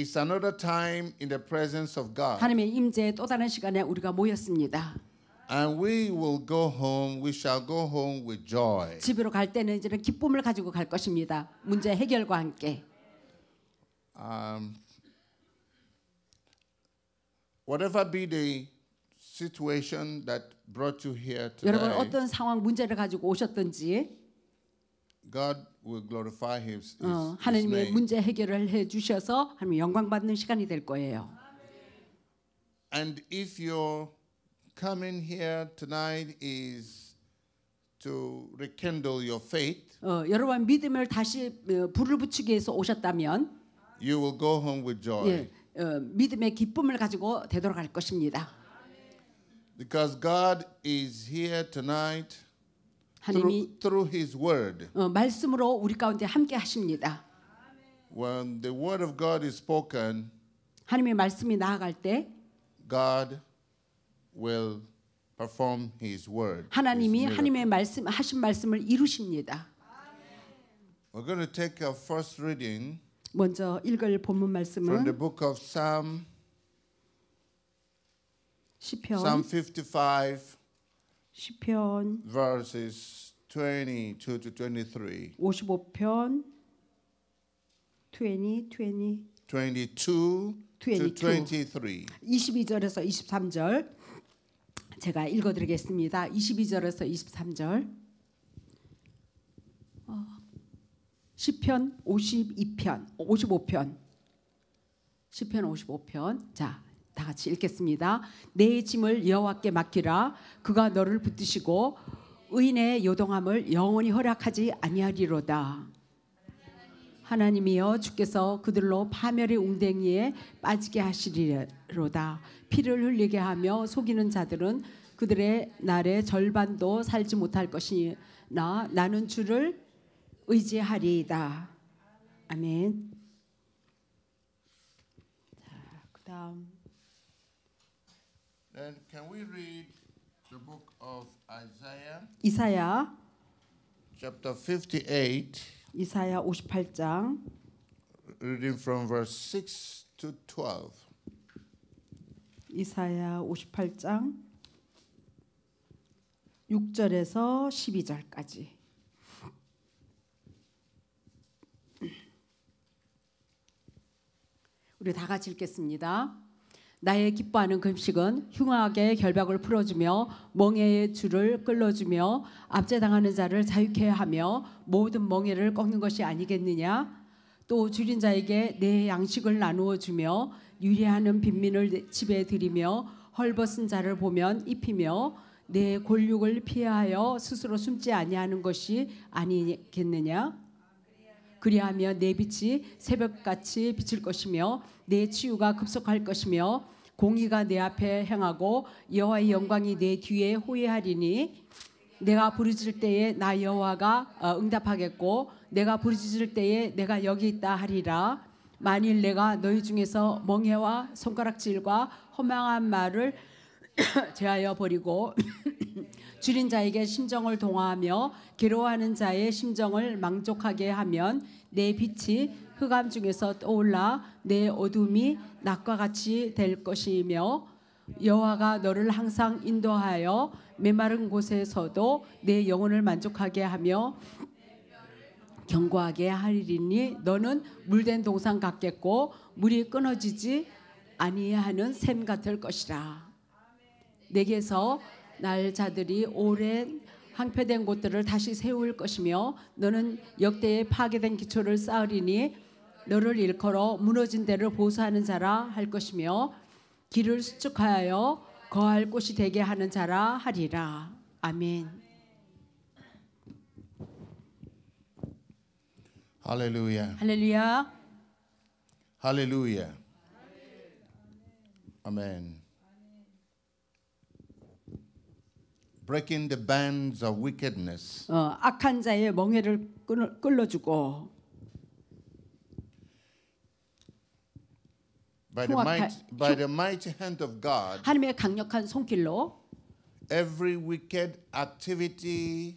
It's another time in the presence of God. 하나님의 임재의 또 다른 시간에 우리가 모였습니다. And we will go home. We shall go home with joy. 집으로 갈 때는 이제는 기쁨을 가지고 갈 것입니다. 문제 해결과 함께. Um, whatever be the situation that brought you here today. 여러분 어떤 상황 문제를 가지고 오셨든지 God will glorify his, his, 어, 하나님의 his name. 문제 해결을 해 주셔서 하나님 영광 받는 시간이 될 거예요. And if your coming here tonight is to rekindle your faith, 어, 여러분 믿음을 다시 어, 불을 붙이기 위해서 오셨다면 you will go home with joy. 예, 어, 믿음의 기쁨을 가지고 되돌아갈 것입니다. Because God is here tonight. 하나님이 through, through his word. 어, 말씀으로 우리 가운데 함께 하십니다. When the word of God is spoken, 하나님의 말씀이 나아갈 때 God will perform his word. 하나님이 his 하나님의 말씀 하신 말씀을 이루십니다. We're going to take our first reading 먼저 읽을 본문 말씀은 from the book of Psalm 시편 Psalm 55 시편 verses 22 to 23. 55편 20 20 22 to 23. 22절에서 23절 제가 읽어 드리겠습니다. 22절에서 23절. 시편 어, 52편 55편 시편 55편 자다 같이 읽겠습니다. 내 짐을 여호와께 맡기라 그가 너를 붙드시고 의인의 요동함을 영원히 허락하지 아니하리로다. 하나님이여 주께서 그들로 파멸의 웅댕이에 빠지게 하시리로다. 피를 흘리게 하며 속이는 자들은 그들의 날의 절반도 살지 못할 것이나 나는 주를 의지하리이다. 아멘. 자, 그다음 Then can we read the book of Isaiah? 이사야 chapter 58 이사야 58장 reading from verse 6 to 12. 이사야 58장 6절에서 12절까지. 우리 다 같이 읽겠습니다. 나의 기뻐하는 금식은 흉악의 결박을 풀어주며 멍에의 줄을 끌어주며 압제당하는 자를 자유케 하며 모든 멍에를 꺾는 것이 아니겠느냐 또 줄인 자에게 내 양식을 나누어 주며 유리하는 빈민을 집에 들이며 헐벗은 자를 보면 입히며 내 골육을 피하여 스스로 숨지 아니하는 것이 아니겠느냐 그리하면 내 빛이 새벽같이 비칠 것이며 내 치유가 급속할 것이며 공의가 내 앞에 행하고 여호와의 영광이 내 뒤에 호위하리니 내가 부르짖을 때에 나 여호와가 어, 응답하겠고 내가 부르짖을 때에 내가 여기 있다 하리라 만일 내가 너희 중에서 멍해와 손가락질과 허망한 말을 제하여 버리고 줄인 자에게 심정을 동화하며 괴로워하는 자의 심정을 망족하게 하면 내 빛이 흑암 중에서 떠올라 내 어둠이 낮과 같이 될 것이며 여호와가 너를 항상 인도하여 메마른 곳에서도 내 영혼을 만족하게 하며 경고하게 하리니 너는 물된 동산 같겠고 물이 끊어지지 아니하는 샘 같을 것이라. 내게서 날 자들이 오랜 황폐된 곳들을 다시 세울 것이며 너는 역대에 파괴된 기초를 쌓으리니 너를 일컬어 무너진 데를 보수하는 자라 할 것이며 길을 수축하여 거할 곳이 되게 하는 자라 하리라. 아멘. 할렐루야. 할렐루야. 할렐루야. 아멘. breaking the bands of wickedness. 어, 악한 자의 멍에를 끌어, 주고 by the might by the mighty hand of God. 하나님의 강력한 손길로 every wicked activity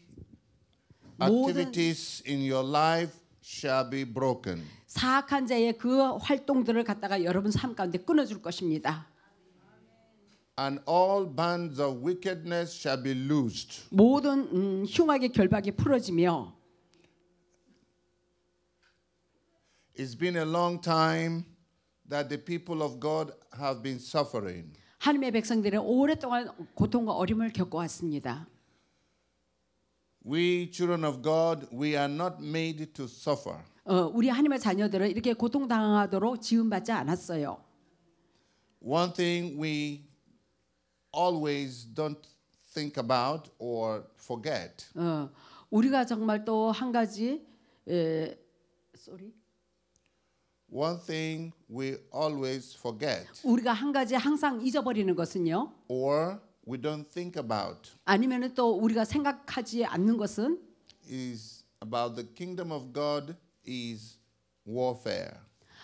activities in your life shall be broken. 사악한 자의 그 활동들을 갖다가 여러분 삶 가운데 끊어 줄 것입니다. and all bands of wickedness shall be loosed. 모든 음, 흉악의 결박이 풀어지며 It's been a long time that the people of God have been suffering. 하나님의 백성들은 오랫동안 고통과 어려움을 겪어왔습니다. We children of God, we are not made to suffer. 어, 우리 하나님의 자녀들은 이렇게 고통당하도록 지음받지 않았어요. One thing we always don't think about or forget. 어, 우리가 정말 또 가지 에, sorry. One thing we always forget. 우리가 한 가지 항상 잊어버리는 것은요. Or we don't think about. 아니면은 또 우리가 생각하지 않는 것은 is about the kingdom of God is warfare.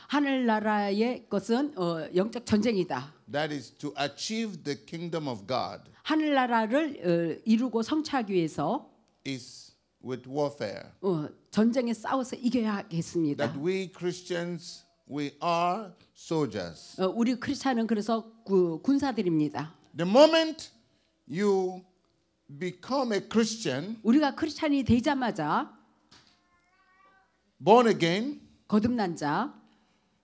하늘나라의 것은 어, 영적 전쟁이다. That is to achieve the kingdom of God. 하늘나라를 어, 이루고 성취하기 위해서 is with warfare. 어, 전쟁에 싸워서 이겨야겠습니다. That we Christians we are soldiers. 어, 우리 크리스천은 그래서 그, 군사들입니다. The moment you become a Christian, 우리가 크리스천이 되자마자 born again, 거듭난 자,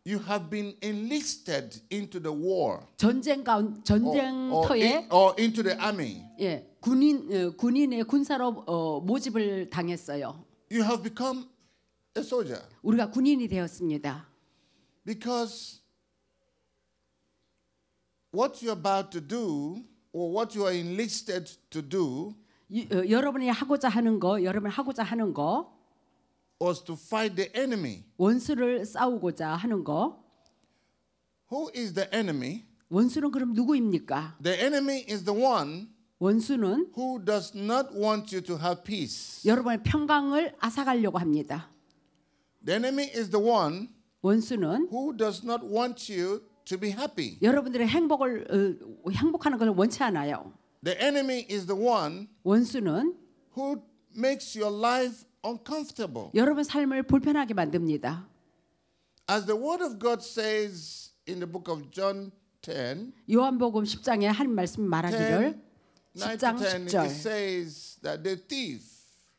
You have been enlisted into the war. 전쟁 가운 전쟁터에 or, or, in, or into the army. 예, 군인 어, 군인의 군사로 어, 모집을 당했어요. You have become a soldier. 우리가 군인이 되었습니다. Because what you're about to do or what you are enlisted to do 이, 어, 여러분이 하고자 하는 거, 여러분 하고자 하는 거 was to fight the enemy. 원수를 싸우고자 하는 거. Who is the enemy? 원수는 그럼 누구입니까? The enemy is the one 원수는 who does not want you to have peace. 여러분의 평강을 앗아가려고 합니다. The enemy is the one 원수는 who does not want you to be happy. 여러분들의 행복을 어, 행복하는 것을 원치 않아요. The enemy is the one 원수는 who makes your life uncomfortable. 여러분 삶을 불편하게 만듭니다. As the word of God says in the book of John 10, 요한복음 10장에 한 말씀 말하기를 10, 10장 10절. It says that the thief.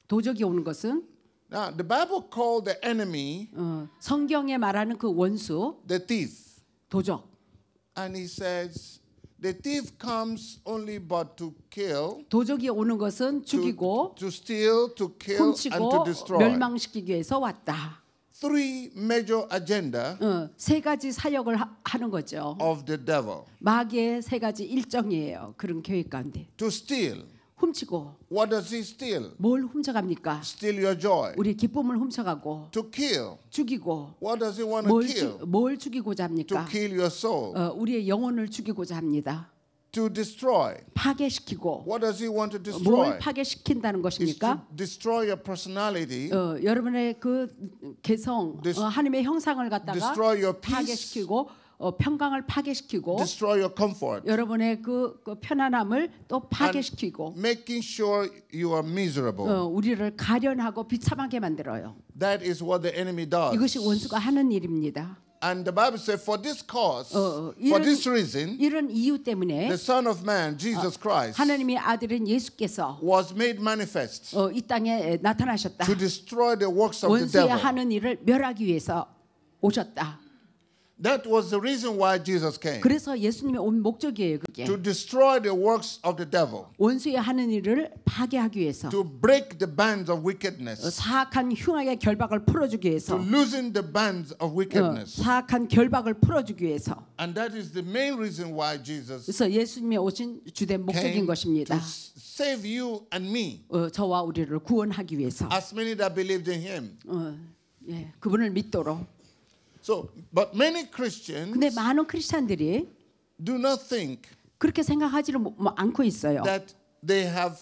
도적이 오는 것은 Now, the Bible called the enemy 어, 성경에 말하는 그 원수 the thief. 도적. And he says The thief comes only but to kill. 도적이 오는 것은 죽이고 to, to steal, to kill, 훔치고 and to destroy. 멸망시키기 위해서 왔다. Three major agenda. 어, 세 가지 사역을 하, 하는 거죠. Of the devil. 마귀의 세 가지 일정이에요. 그런 계획 가운데. To steal. 훔치고 What does he steal? 뭘 훔쳐갑니까? Steal your joy. 우리 기쁨을 훔쳐가고 To kill. 죽이고 What does he want to 뭘, kill? 죽, 뭘 죽이고자 합니까? To kill your soul. 어, 우리의 영혼을 죽이고자 합니다. To destroy. 파괴시키고 What does he want to destroy? 뭘 파괴시킨다는 것입니까? To destroy your personality. 어, 여러분의 그 개성, 어, 하나님의 형상을 갖다가 destroy your peace. 파괴시키고 어, 평강을 파괴시키고 destroy your comfort. 여러분의 그, 그 편안함을 또 파괴시키고 And making sure you are miserable. 어, 우리를 가련하고 비참하게 만들어요. That is what the enemy does. 이것이 원수가 하는 일입니다. And the Bible says, for this cause, 어, 이런, for this reason, 이런 이유 때문에 the Son of Man, Jesus 어, Christ, 하나님의 아들인 예수께서 was made manifest 어, 이 땅에 나타나셨다. To destroy the works of the devil. 원수의 하는 일을 멸하기 위해서 오셨다. That was the reason why Jesus came. 그래서 예수님이 온 목적이에요, 그게. To destroy the works of the devil. 원수의 하는 일을 파괴하기 위해서. To break the bands of wickedness. 사악한 흉악의 결박을 풀어주기 위해서. To loosen the bands of wickedness. 사악한 결박을 풀어주기 위해서. And that is the main reason why Jesus. 그래서 예수님이 오신 주된 목적인 것입니다. To save you and me. 어, 저와 우리를 구원하기 위해서. As many that believed in him. 어, 예, 그분을 믿도록. So, but many Christians 근데 많은 크리스찬들이 do not think 그렇게 생각하지를 뭐- 뭐 않고 있어요. that they have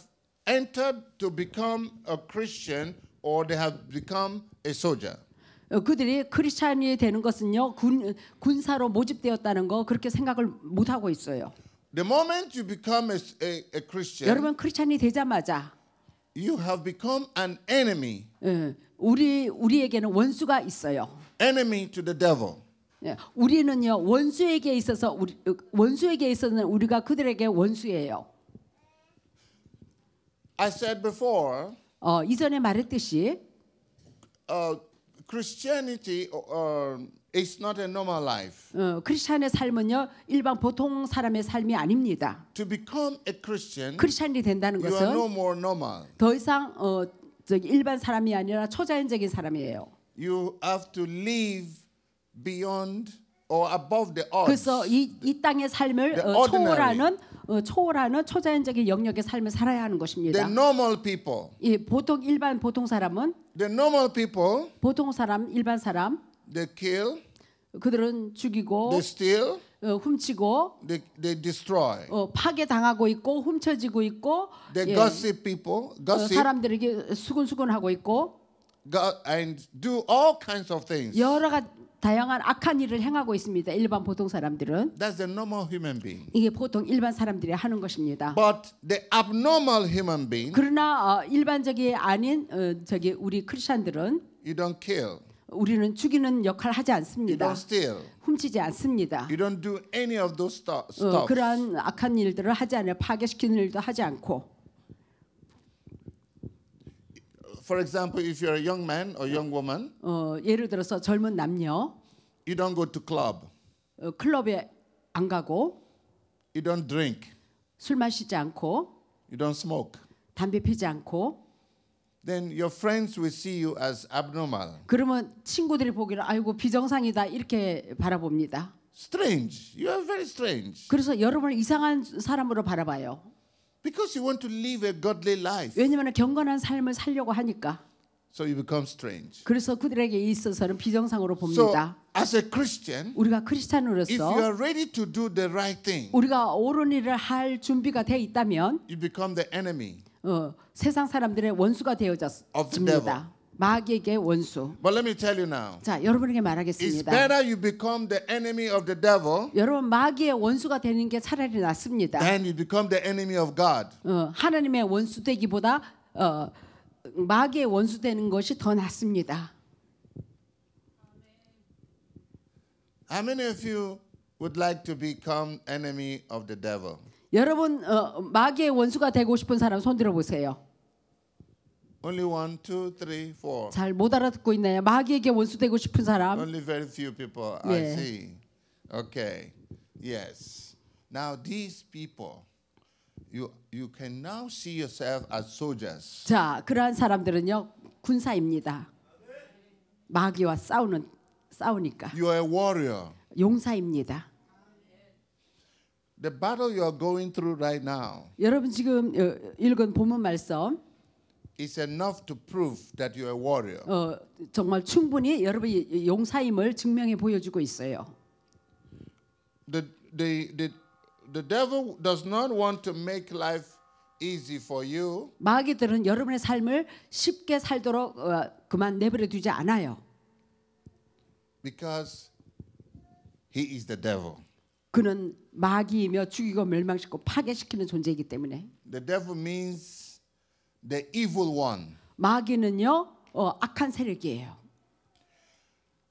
entered to become a Christian or they have become a soldier. 어, 그들이 크리스찬이 되는 것은요 군 군사로 모집되었다는 거 그렇게 생각을 못 하고 있어요. The moment you become a, a, a Christian, 여러분 크리스찬이 되자마자 you have become an enemy 예, 우리 우리에게는 원수가 있어요. enemy to the devil. 예, 우리는요 원수에게 있어서 우리, 원수에게 있어서는 우리가 그들에게 원수예요. I said before. 어 이전에 말했듯이. Uh, Christianity uh, is not a normal life. 어 크리스천의 삶은요 일반 보통 사람의 삶이 아닙니다. To become a Christian. 크리스천이 된다는 것은 you are no more normal. 더 이상 어 저기 일반 사람이 아니라 초자연적인 사람이에요. you have to live beyond or above the odds. 그래서 이, 이 땅의 삶을 어, 초월하는 어, 초월하는 초자연적인 영역의 삶을 살아야 하는 것입니다. The normal people. 이 보통 일반 보통 사람은 The normal people. 보통 사람 일반 사람. They kill. 그들은 죽이고. They steal. 어, 훔치고 they, they destroy. 어, 파괴당하고 있고 훔쳐지고 있고 they 예, gossip people, gossip. 어, 사람들에게 수근수근하고 있고 God and do all kinds of things. 여러 가 다양한 악한 일을 행하고 있습니다. 일반 보통 사람들은 That's the normal human being. 이게 보통 일반 사람들이 하는 것입니다. But the abnormal human being. 그러나 어, 일반적이 아닌 어, 저기 우리 크리스천들은 you don't kill. 우리는 죽이는 역할을 하지 않습니다. You don't steal. 훔치지 않습니다. You don't do any of those stuff. 어, 그러한 악한 일들을 하지 않아요. 파괴시키는 일도 하지 않고. For example, if you're a young man or young woman, 어, 예를 들어서 젊은 남녀, you don't go to club. 어, 클럽에 안 가고, you don't drink. 술 마시지 않고, you don't smoke. 담배 피지 않고, then your friends will see you as abnormal. 그러면 친구들이 보기를 아이고 비정상이다 이렇게 바라봅니다. Strange. You are very strange. 그래서 여러분을 이상한 사람으로 바라봐요. Because you want to live a godly life. 왜냐하면 경건한 삶을 살려고 하니까. So you become strange. 그래서 그들에게 있어서는 비정상으로 봅니다. So, as a Christian, 우리가 크리스찬으로서 if you are ready to do the right thing, 우리가 옳은 일을 할 준비가 돼 있다면 you become the enemy. 어, 세상 사람들의 원수가 되어졌습니다. 마귀에게 원수. But let me tell you now. 자, 여러분에게 말하겠습니다. It's better you become the enemy of the devil. 여러분 마귀의 원수가 되는 게 차라리 낫습니다. Than you become the enemy of God. 어, 하나님의 원수 되기보다 어, 마귀의 원수 되는 것이 더 낫습니다. How many of you would like to become enemy of the devil? 여러분 어, 마귀의 원수가 되고 싶은 사람 손 들어 보세요. Only one, two, three, four. 잘못 알아듣고 있나요? 마귀에게 원수되고 싶은 사람. Only very few people. I 예. see. Okay. Yes. Now these people, you you can now see yourself as soldiers. 자, 그러한 사람들은요 군사입니다. 마귀와 싸우는 싸우니까 You are a warrior. 용사입니다. The battle you are going through right now. 여러분 지금 어, 읽은 본문 말씀 is enough to prove that you're a warrior. 어, 정말 충분히 여러분이 용사임을 증명해 보여주고 있어요. The, the, the, the devil does not want to make life easy for you. 마귀들은 여러분의 삶을 쉽게 살도록 어, 그만 내버려 두지 않아요. Because he is the devil. 그는 마귀이며 죽이고 멸망시키고 파괴시키는 존재이기 때문에. The devil means the evil one. 마귀는요 어, 악한 세력이에요.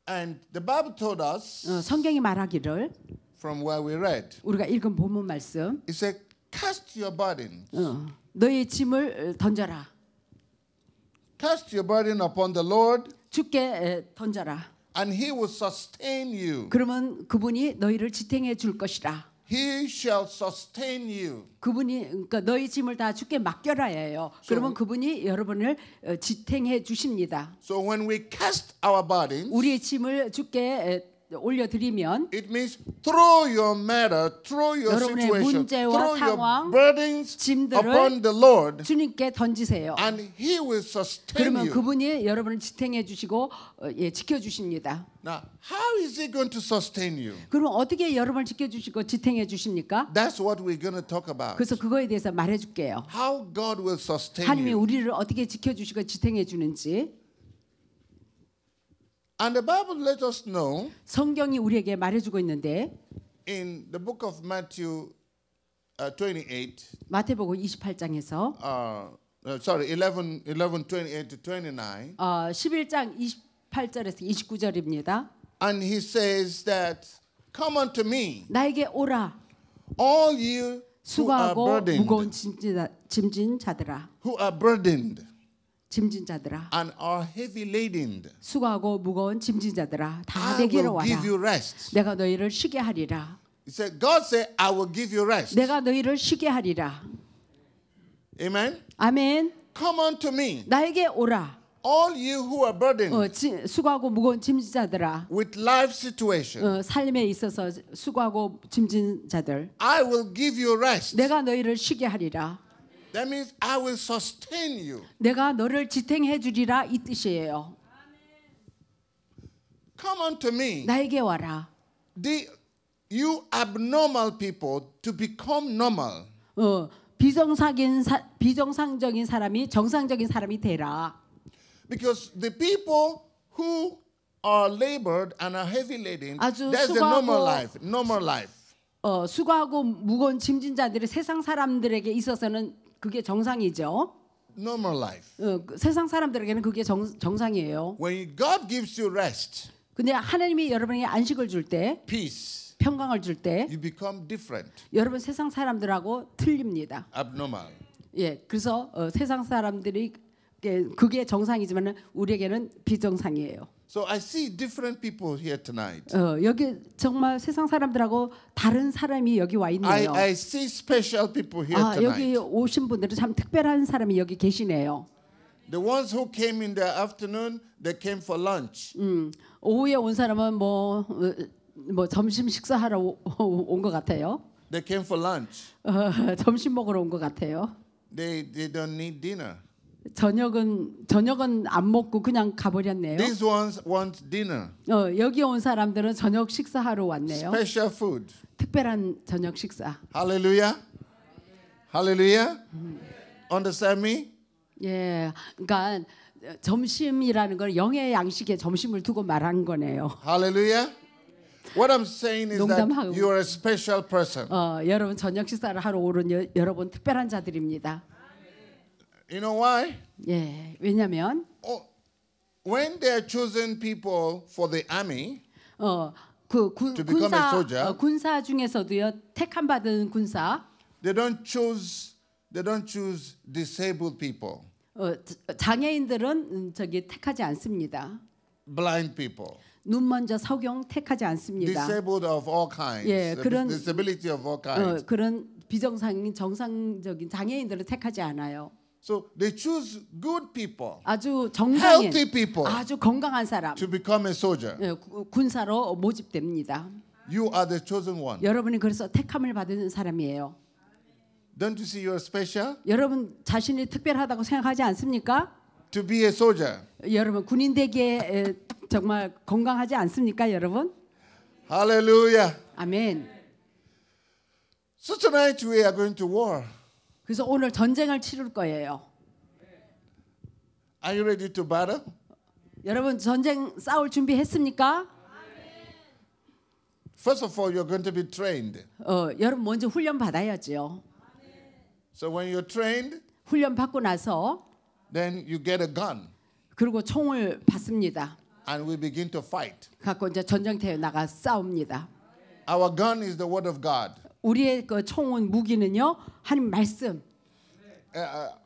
And the Bible told us. 어, 성경이 말하기를. From where we read. 우리가 읽은 본문 말씀. It said, cast your burden. 어, 너의 짐을 던져라. Cast your burden upon the Lord. 주께 던져라. And he will sustain you. 그러면 그분이 너희를 지탱해 줄 것이라. He shall sustain you. 그분이 그러니까 너희 짐을 다 주께 맡겨라해요 그러면 so, 그분이 여러분을 어, 지탱해 주십니다. So when we cast our burdens, 우리의 짐을 주께 올려드리면 It means throw your matter, throw your 여러분의 situation, 문제와 throw 상황, your burdens 짐들을 upon the Lord, 주님께 던지세요. And he will sustain 그러면 you. 그분이 여러분을 지탱해 주시고 어, 예, 지켜 주십니다. Now, how is he going to sustain you? 그럼 어떻게 여러분을 지켜 주시고 지탱해 주십니까? That's what we're going to talk about. 그래서 그거에 대해서 말해 줄게요. How God will sustain 하나님이 우리를 어떻게 지켜 주시고 지탱해 주는지. And the Bible let us know 성경이 우리에게 말해주고 있는데 in the book of Matthew uh, 28 마태복음 28장에서 uh, uh, sorry 11 11 28 to 29 어, 11장 28절에서 29절입니다. And he says that come unto me 나에게 오라 all you 수고하고 무거운 짐진 자들아 who are burdened 짐진 자들아 and are heavy laden 수고하고 무거운 짐진 자들아 다 내게로 와라 내가 너희를 쉬게 하리라 He said, God said, I will give you rest. 내가 너희를 쉬게 하리라. Amen. 아멘. Come unto me. 나에게 오라. All you who are burdened. 어, 지, 수고하고 무거운 짐진자들아. With life situation. 어, 삶에 있어서 수고하고 짐진자들. I will give you rest. 내가 너희를 쉬게 하리라. That means I will sustain you. 내가 너를 지탱해 주리라 이 뜻이에요. Come unto me. 나에게 와라. The you abnormal people to become normal. 어, 비정상인 사, 비정상적인 사람이 정상적인 사람이 되라. Because the people who are labored and are heavy laden, that's the normal life. Normal life. 어, 수고하고 무거운 짐진 자들이 세상 사람들에게 있어서는 그게 정상이죠. Normal life. 어, 그 세상 사람들에게는 그게 정, 정상이에요. When God gives you rest, 근데 하나님이 여러분에게 안식을 줄 때, peace, 평강을 줄 때, you become different. 여러분 세상 사람들하고 틀립니다. Abnormal. 예, 그래서 어, 세상 사람들이 그게 정상이지만 우리에게는 비정상이에요. So I see different people here tonight. 어, 여기 정말 세상 사람들하고 다른 사람이 여기 와 있네요. I, I see special people here 아, 여기 tonight. 오신 분들은 참 특별한 사람이 여기 계시네요. The ones who came in the afternoon, they came for lunch. 음, 오후에 온 사람은 뭐, 어, 뭐 점심 식사하러 온 것 같아요. They came for lunch. 어, 점심 먹으러 온 것 같아요. They, they don't need dinner. 저녁은 저녁은 안 먹고 그냥 가버렸네요. These ones want dinner. 어, 여기 온 사람들은 저녁 식사하러 왔네요. Special food. 특별한 저녁 식사. Hallelujah. Hallelujah. 음. Understand me? 예, 그러니까 점심이라는 걸 영의 양식에 점심을 두고 말한 거네요. Hallelujah. What I'm saying is 농담하고, that you are a special person. 어, 여러분 저녁 식사를 하러 오른 여, 여러분 특별한 자들입니다. You know why? 예, 왜냐면 어, when they're chosen people for the army, 어, 그 군, to become 군사 a soldier, 어, 군사 중에서도요 택함 받은 군사 they don't choose they don't choose disabled people. 어, 장애인들은 저기 택하지 않습니다. Blind people. 눈 먼저 석용 택하지 않습니다. Disabled of all kinds. 예, 그런 disability of all kinds. 어, 그런 비정상인 정상적인 장애인들을 택하지 않아요. So they choose good people. 아주 정상인 people 아주 건강한 사람 to become a soldier. 군사로 모집됩니다. You are the chosen one. 여러분이 그래서 택함을 받은 사람이에요. Don't you see you are special? 여러분 자신이 특별하다고 생각하지 않습니까? To be a soldier. 여러분 군인 되기 에, 정말 건강하지 않습니까, 여러분? Hallelujah. 아멘. So tonight we are going to war. 그래서 오늘 전쟁을 치를 거예요. Are you ready to battle? 여러분 전쟁 싸울 준비했습니까? First of all, you're going to be trained. 어, 여러분 먼저 훈련 받아야지요. So when you're trained, 훈련 받고 나서 then you get a gun. 그리고 총을 받습니다. And we begin to fight. 갖고 이제 전쟁터에 나가 싸웁니다. Our gun is the word of God. 우리의 그 총은 무기는요 하나님 말씀.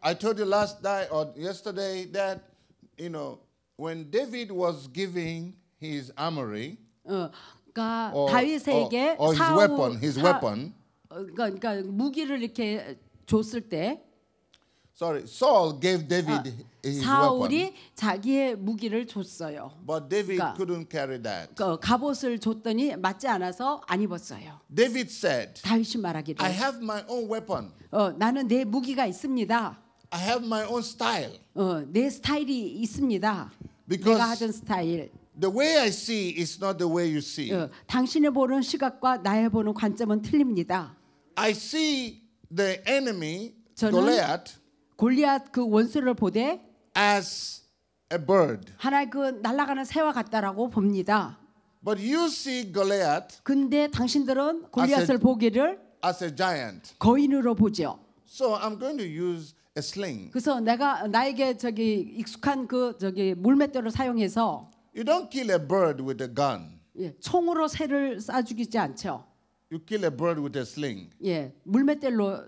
I told you last night or yesterday that you know when David was giving his armory. 어, 그러니까 다윗에게 or, or, or his weapon, his weapon. 그러니까 무기를 이렇게 줬을 때. Sorry, Saul gave David his weapon. 사울이 자기의 무기를 줬어요. But David 그러니까, couldn't carry that. 그 갑옷을 줬더니 맞지 않아서 안 입었어요. David said, 다윗이 말하기를 I have my own weapon. 어, 나는 내 무기가 있습니다. I have my own style. 어, 내 스타일이 있습니다. Because 내가 하던 스타일. The way I see is not the way you see. 어, 당신의 보는 시각과 나의 보는 관점은 틀립니다. I see the enemy, 저는 Goliath. 골리앗 그 원수를 보되 as a bird. 하나의 그 날아가는 새와 같다라고 봅니다. But you see Goliath. 근데 당신들은 골리앗을 보기를 as a giant. 거인으로 보죠. So I'm going to use a sling. 그래서 내가 나에게 저기 익숙한 그 저기 물맷돌을 사용해서 You don't kill a bird with a gun. 예, 총으로 새를 쏴 죽이지 않죠. You kill a bird with a sling. 예, 물맷돌로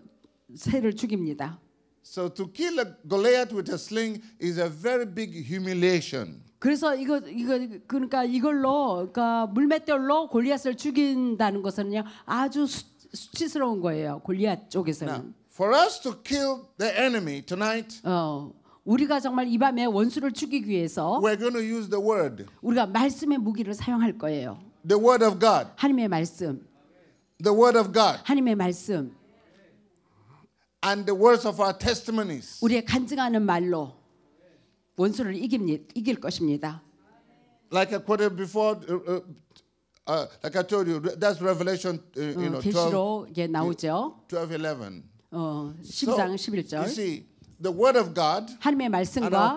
새를 죽입니다. So to kill a Goliath with a sling is a very big humiliation. 그래서 이거 이거 그러니까 이걸로 그러니까 물맷돌로 골리앗을 죽인다는 것은요 아주 수, 수치스러운 거예요 골리앗 쪽에서는. Now, for us to kill the enemy tonight. 어. 우리가 정말 이 밤에 원수를 죽이기 위해서 We're going to use the word. 우리가 말씀의 무기를 사용할 거예요. The word of God. 하나님의 말씀. The word of God. 하나님의 말씀. and the words of our testimonies. 우리의 간증하는 말로 원수를 이깁니, 이길 것입니다. Like I quoted before, uh, uh, like I told you, that's Revelation, uh, you know, 12, 12, 11. 어, 10장 11절. You see, the word of God 하나님의 말씀과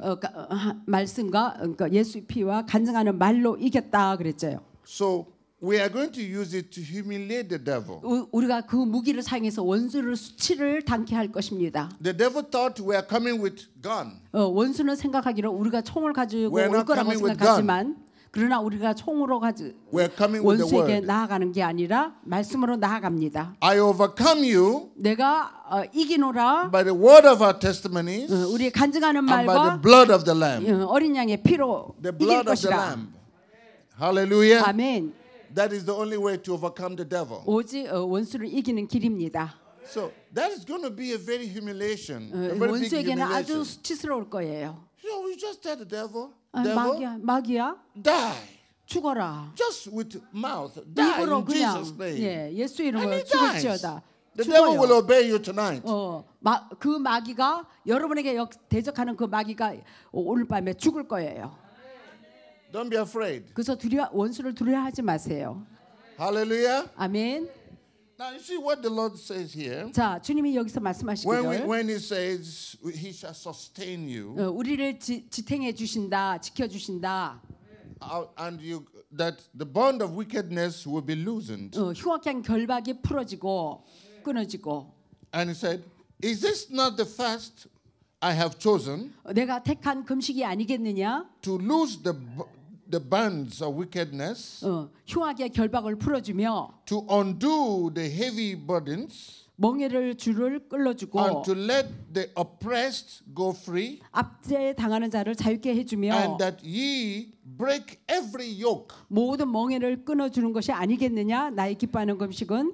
어, 가, 어, 말씀과 그러니까 예수의 피와 간증하는 말로 이겼다 그랬죠. So We are going to use it to humiliate the devil. 우리가 그 무기를 사용해서 원수를 수치를 당케 할 것입니다. The devil thought we are coming with gun. 어, 원수는 생각하기로 우리가 총을 가지고 We're 올 거라고 생각하지만 그러나 우리가 총으로 가지 원수에게 나아가는 게 아니라 말씀으로 나아갑니다. I overcome you. 내가 어, 이기노라. By the word of our testimonies. 어, 우리 간증하는 말과 by the blood of the lamb. 어, 어린 양의 피로 the blood 이길 것이라. Of the lamb. Hallelujah. 아멘. That is the only way to overcome the devil. 오직 어, 원수를 이기는 길입니다. So that is going to be a very humiliation. 어, A very big 원수에게는 humiliation. 아주 수치스러울 거예요. You know, you just tell the devil, 아, devil, 마귀야, 마귀야, die. 죽어라. Just with mouth, die 입으로 in 그냥 Jesus' name. 예, 예수 And 이름으로 he dies. 죽을지어다. The devil will 죽어요. obey you tonight. 어, 마, 그 마귀가 여러분에게 역, 대적하는 그 마귀가 오늘 밤에 죽을 거예요. Don't be afraid. 그래서 두려 원수를 두려워하지 마세요. Hallelujah. 아멘. Now you see what the Lord says here. 자, 주님이 여기서 말씀하시기를 when, we, when he says he shall sustain you. 어, 우리를 지, 지탱해 주신다, 지켜 주신다. And you that the bond of wickedness will be loosened. 어, 흉악한 결박이 풀어지고 끊어지고. And he said, is this not the fast I have chosen? 내가 택한 금식이 아니겠느냐? To lose the the bands of wickedness. 어, 흉악의 결박을 풀어주며 to undo the heavy burdens. 멍에를 줄을 끌어주고 and to let the oppressed go free 압제 당하는 자를 자유케 해주며 and that ye break every yoke 모든 멍에를 끊어주는 것이 아니겠느냐 나의 기뻐하는 금식은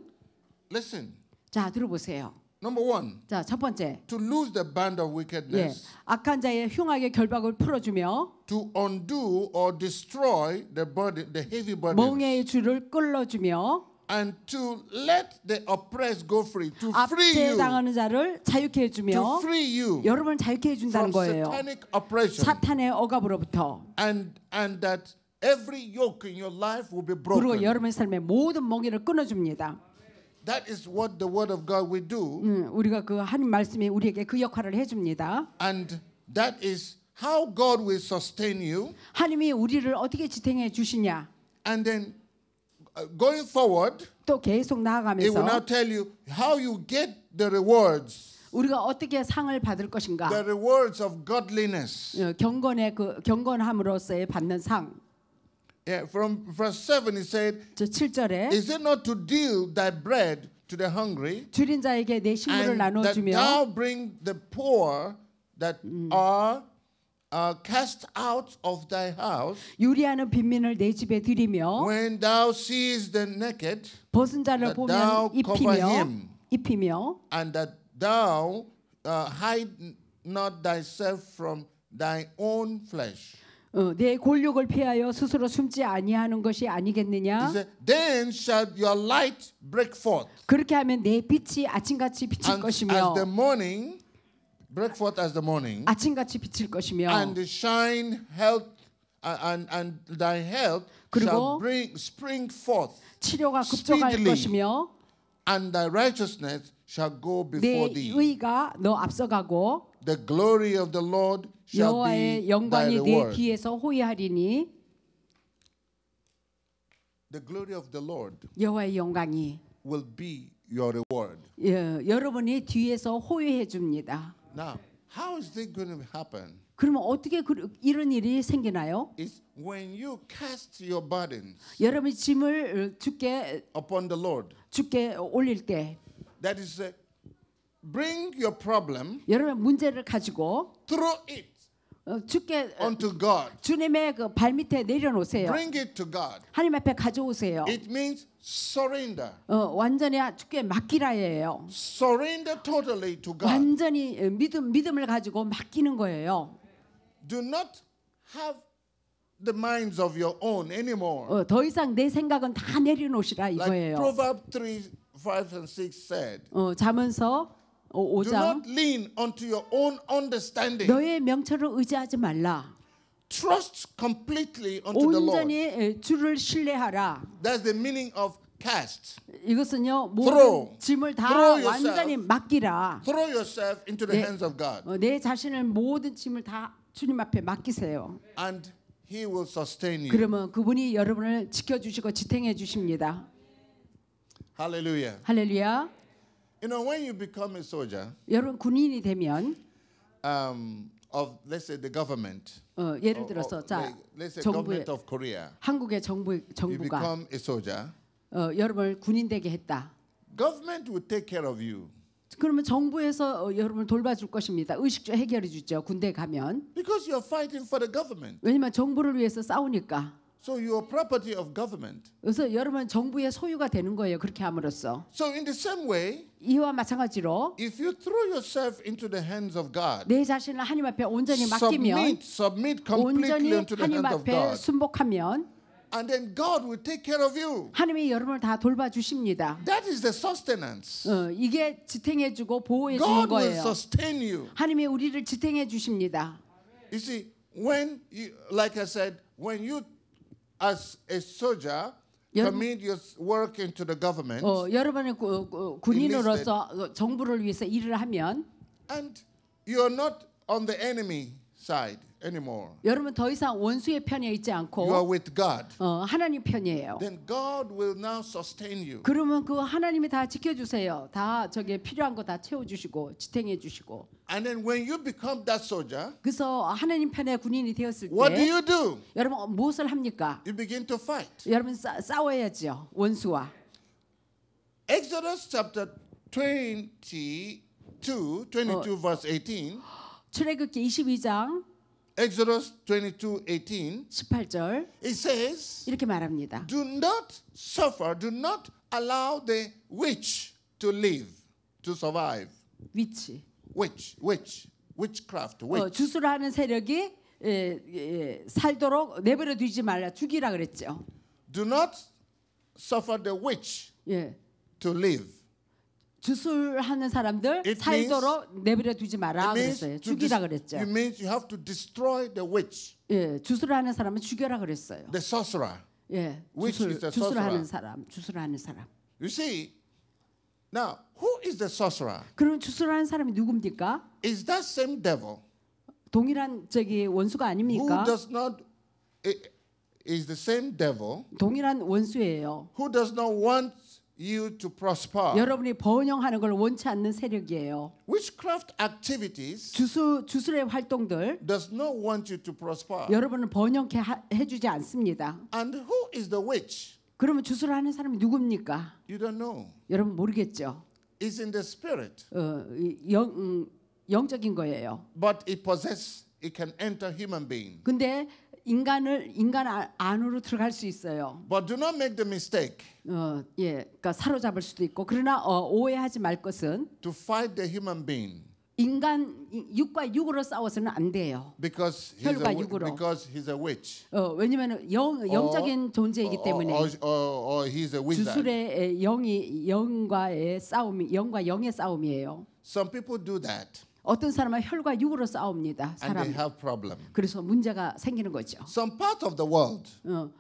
listen 자 들어보세요 Number one. 자, 첫 번째. To loose the band of wickedness. 예, 악한 자의 흉악의 결박을 풀어주며. To undo or destroy the burden, the heavy burden. 멍에의 줄을 끌어주며. And to let the oppressed go free, to free you. 압제당하는 자를 자유케 해주며. To free you. 여러분을 자유케 해준다는 from 거예요. Satanic oppression. 사탄의 억압으로부터. And and that every yoke in your life will be broken. 그리고 여러분의 삶의 모든 멍에를 끊어줍니다. That is what the word of God will do. 음, 우리가 그 하나님 말씀이 우리에게 그 역할을 해 줍니다. And that is how God will sustain you. 하나님이 우리를 어떻게 지탱해 주시냐? And then going forward 또 계속 나아가면서 it will now tell you how you get the rewards. 우리가 어떻게 상을 받을 것인가? The rewards of godliness. 경건의 그 경건함으로서의 받는 상. Yeah, from verse 7 he said, Is it not to deal thy bread to the hungry 줄인 자에게 내 식물을 and 나누어 that thou bring the poor that are uh, cast out of thy house 유리하는 빈민을 내 집에 들이며 when thou seest the naked that thou cover him. 입히며 and that thou uh, hide not thyself from thy own flesh. 어, 내 골육을 피하여 스스로 숨지 아니하는 것이 아니겠느냐? He said, Then shall your light break forth. 그렇게 하면 내 빛이 아침같이 비칠 And 것이며 as the morning break forth as the morning 아침같이 비칠 것이며 and shine health and and thy health shall 그리고 bring spring forth 치료가 급조할 speedily. 것이며 and thy righteousness shall go 내 before thee 의가 너 앞서가고 the glory of the Lord 여호와의 영광이 내 뒤에서 호위하리니 The glory of the Lord 여호와의 영광이 will be your reward. 예, 여러분이 뒤에서 호위해 줍니다. Now, how is it going to happen? 그러면 어떻게 그, 이런 일이 생기나요? It's when you cast your burdens. 여러분이 짐을 주께 upon the Lord. 주께 올릴 때. That is, uh, bring your problem. 여러분 문제를 가지고 through it. 주께 unto God. 주님의 그 발밑에 내려놓으세요. Bring it to God. 하나님 앞에 가져오세요. It means surrender. 어, 완전히 주께 맡기라예요. Surrender totally to God. 완전히 믿음 믿음을 가지고 맡기는 거예요. Do not have the minds of your own anymore. 어, 더 이상 내 생각은 다 내려놓으시라 이거예요. Like Proverb 3 5 and 6 said. 어, 자문서 Do 5장 not lean onto your own understanding. 너의 명철을 의지하지 말라. Trust completely onto the Lord. 온전히 에, 주를 신뢰하라. That's the meaning of cast. 이것은요 모든 Throw. 짐을 다 Throw yourself. 완전히 맡기라. Throw yourself into the 네. hands of God, 어, 내 자신을 모든 짐을 다 주님 앞에 맡기세요. and He will sustain you. 그러면 그분이 여러분을 지켜주시고 지탱해 주십니다. Hallelujah. 할렐루야. You know, when you become a soldier, 여러분 군인이 되면 um, of let's say the government. 어, 예를 들어서 or, 자 let's say 정부의 government of Korea. 한국의 정부 정부가 you become a soldier. 어, 여러분을 군인 되게 했다. Government will take care of you. 그러면 정부에서 어, 여러분을 돌봐줄 것입니다. 의식주 해결해 주죠. 군대 가면. Because you're fighting for the government. 왜냐면 정부를 위해서 싸우니까. So you are property of government. 그래서 여러분 정부의 소유가 되는 거예요. 그렇게 함으로써. So in the same way, 이와 마찬가지로 if you throw yourself into the hands of God, 내 자신을 하나님 앞에 온전히 맡기면 submit, submit completely 온전히 into the 하나님 hand of 앞에 God. 순복하면 And then God will take care of you. 하나님이 여러분을 다 돌봐주십니다. That is the sustenance. 어, 이게 지탱해주고 보호해 주는 God 거예요. Will sustain you. 하나님이 우리를 지탱해 주십니다. You see, when you, like I said, when you as a soldier commit your work into the government. 어, 여러분의 구, 어, 군인으로서 정부를 위해서 일을 하면 and you are not on the enemy side. anymore. 여러분 더 이상 원수의 편에 있지 않고 you are with God. 어, 하나님 편이에요. Then God will now sustain you. 그러면 그 하나님이 다 지켜주세요. 다 저게 필요한 거 다 채워주시고 지탱해 주시고. And then when you become that soldier, 그래서 하나님 편의 군인이 되었을 때, what do you do? 여러분 무엇을 합니까? You begin to fight. 여러분 싸, 싸워야죠 원수와. Exodus chapter 22, 22 verse 18. 출애굽기 22장 Exodus 22:18 18 it says 이렇게 말합니다. Do not suffer, do not allow the witch to live, to survive. 위치. Witch, witch, witchcraft, witch. 어, 주술하는 세력이 예, 예, 살도록 내버려 두지 말라 죽이라 그랬죠. Do not suffer the witch 예. to live. 주술하는 사람들 it 살도록 내버려 두지 마라 그랬어요. 죽이라 그랬죠. It means you have to destroy the witch. 예, 주술하는 사람은 죽여라 그랬어요. The sorcerer. 예, 주술, 주술하는 사람, 주술하는 사람. You see, now who is the sorcerer? 그럼 주술하는 사람이 누굽니까? Is that same devil? 동일한 저기 원수가 아닙니까? Who does not is the same devil? 동일한 원수예요. Who does not want you to prosper. 여러분이 번영하는 걸 원치 않는 세력이에요. Witchcraft activities 주술 주술의 활동들 does not want you to prosper. 여러분을 번영케 해주지 않습니다. And who is the witch? 그러면 주술하는 사람이 누굽니까? You don't know. 여러분 모르겠죠. It's in the spirit. 어, 영 음, 영적인 거예요. But it possess it can enter human being. 근데 인간을 인간 안으로 들어갈 수 있어요. But do not make the mistake. 어, 예, 그러니까 사로잡을 수도 있고 그러나 어, 오해하지 말 것은 to fight the human being. 인간 육과 육으로 싸워서는 안 돼요. Because he's 혈과 a, 육으로. Because he's a witch. 어, 왜냐하면 영 영적인 or, 존재이기 때문에. Or, or, or he's a wizard. 주술의 영이 영과의 싸움이 영과 영의 싸움이에요. Some people do that. 어떤 사람은 혈과 육으로 싸웁니다. And 사람. they have problem. 그래서 문제가 생기는 거죠. Some part of the world. 어,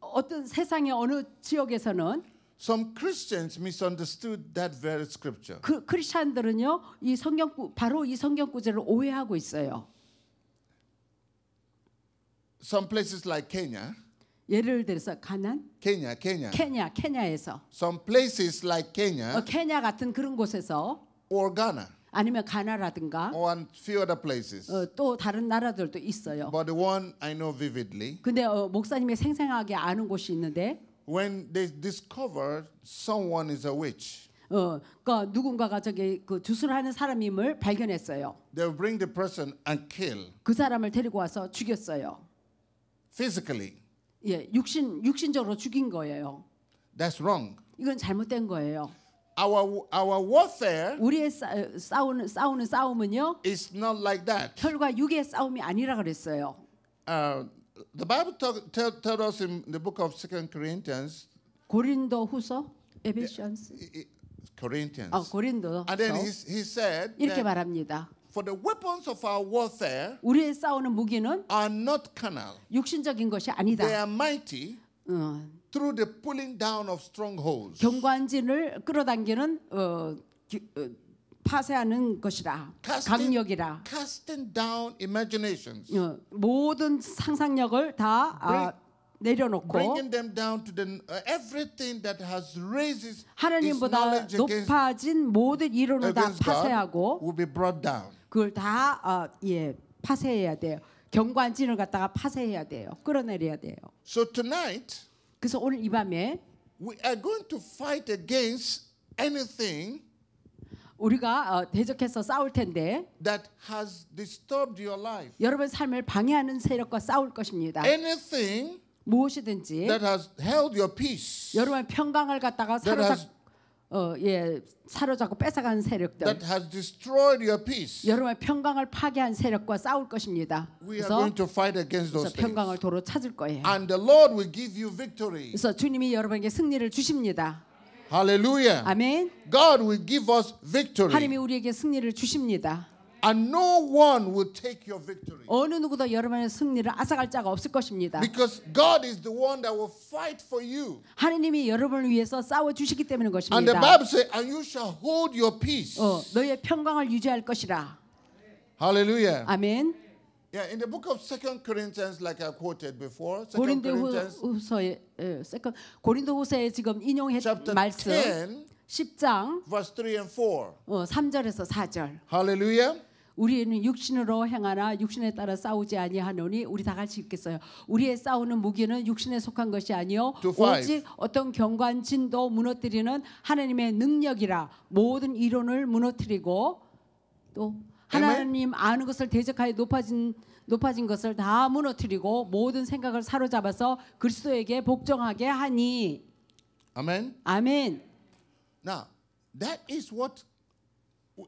어떤 세상의 어느 지역에서는 Some Christians misunderstood that very scripture. 그 크리스천들은요 이 성경 바로 이 성경 구절을 오해하고 있어요. Some places like Kenya. 예를 들어서 가난? 케냐, 케냐. 케냐, 케냐에서. Some places like Kenya. 어, 케냐 같은 그런 곳에서. Or Ghana. 아니면 가나라든가 or and few other places. 어, 또 다른 나라들도 있어요. But the one I know vividly, 근데 어, 목사님이 생생하게 아는 곳이 있는데 when they discovered someone is a witch, 어, 그러니까 누군가가 저기 그 주술을 하는 사람임을 발견했어요. they will bring the person and kill 그 사람을 데리고 와서 죽였어요. physically. 예, 육신 육신적으로 죽인 거예요. That's wrong. 이건 잘못된 거예요. Our, our warfare 우리의 싸우는 싸우는 싸움은요. It's not like that. 혈과 육의 싸움이 아니라 그랬어요. Uh, the Bible talk, tell, tell us in the book of Second Corinthians. 고린도후서 에베시언스. Corinthians. 어, 고린도서. And then he, he said 이렇게 말합니다. For the weapons of our warfare 우리의 싸우는 무기는 are not carnal. 육신적인 것이 아니다. They are mighty. 어, through the pulling down of strongholds. 경관진을 끌어당기는 어, 기, 어, 파쇄하는 것이라 Casting- 강력이라 Casting down imaginations, 어, 모든 상상력을 다 아, 내려놓고 bringing them down to the uh, everything that has raises its 하나님보다 knowledge against, 높아진 모든 이론을 다 against God 파쇄하고 will be brought down. 그걸 다 어, 예, 파쇄해야 돼요. 경관진을 갖다가 파쇄해야 돼요. 끌어내려야 돼요. So tonight, 그래서 오늘 이 밤에 we are going to fight against anything 우리가 어, 대적해서 싸울 텐데 that has disturbed your life. 여러분 삶을 방해하는 세력과 싸울 것입니다. anything 무엇이든지 that has held your peace, 여러분 평강을 갖다가 that has 사로잡 어, 예, 사로잡고 뺏어간 세력들. That has destroyed your peace. 여러분의 평강을 파괴한 세력과 싸울 것입니다. We are going to fight against those things. 평강을 도로 찾을 거예요. And the Lord will give you victory. 그래서 주님이 여러분에게 승리를 주십니다. 할렐루야. 아멘. God will give us victory. 하나님이 우리에게 승리를 주십니다. And no one will take your victory. 어느 누구도 여러분의 승리를 앗아갈 자가 없을 것입니다. Because God is the one that will fight for you. 하나님이 여러분을 위해서 싸워 주시기 때문인 것입니다. And the Bible says, "And you shall hold your peace." 어, 너의 평강을 유지할 것이라. Hallelujah. 아멘. Yeah, in the book of Second Corinthians, like I quoted before, Second Corinthians, 고린도후서에 지금 인용했던 말씀, 10장, verse 3 and 4. 어, 3절에서 4절. Hallelujah. 우리는 육신으로 행하나 육신에 따라 싸우지 아니하노니 우리 다 같이 읽겠어요. 우리의 싸우는 무기는 육신에 속한 것이 아니요 오직 어떤 경관진도 무너뜨리는 하나님의 능력이라 모든 이론을 무너뜨리고 또 하나님 아는 것을 대적하여 높아진 높아진 것을 다 무너뜨리고 모든 생각을 사로잡아서 그리스도에게 복종하게 하니 아멘. 아멘. Now, that is what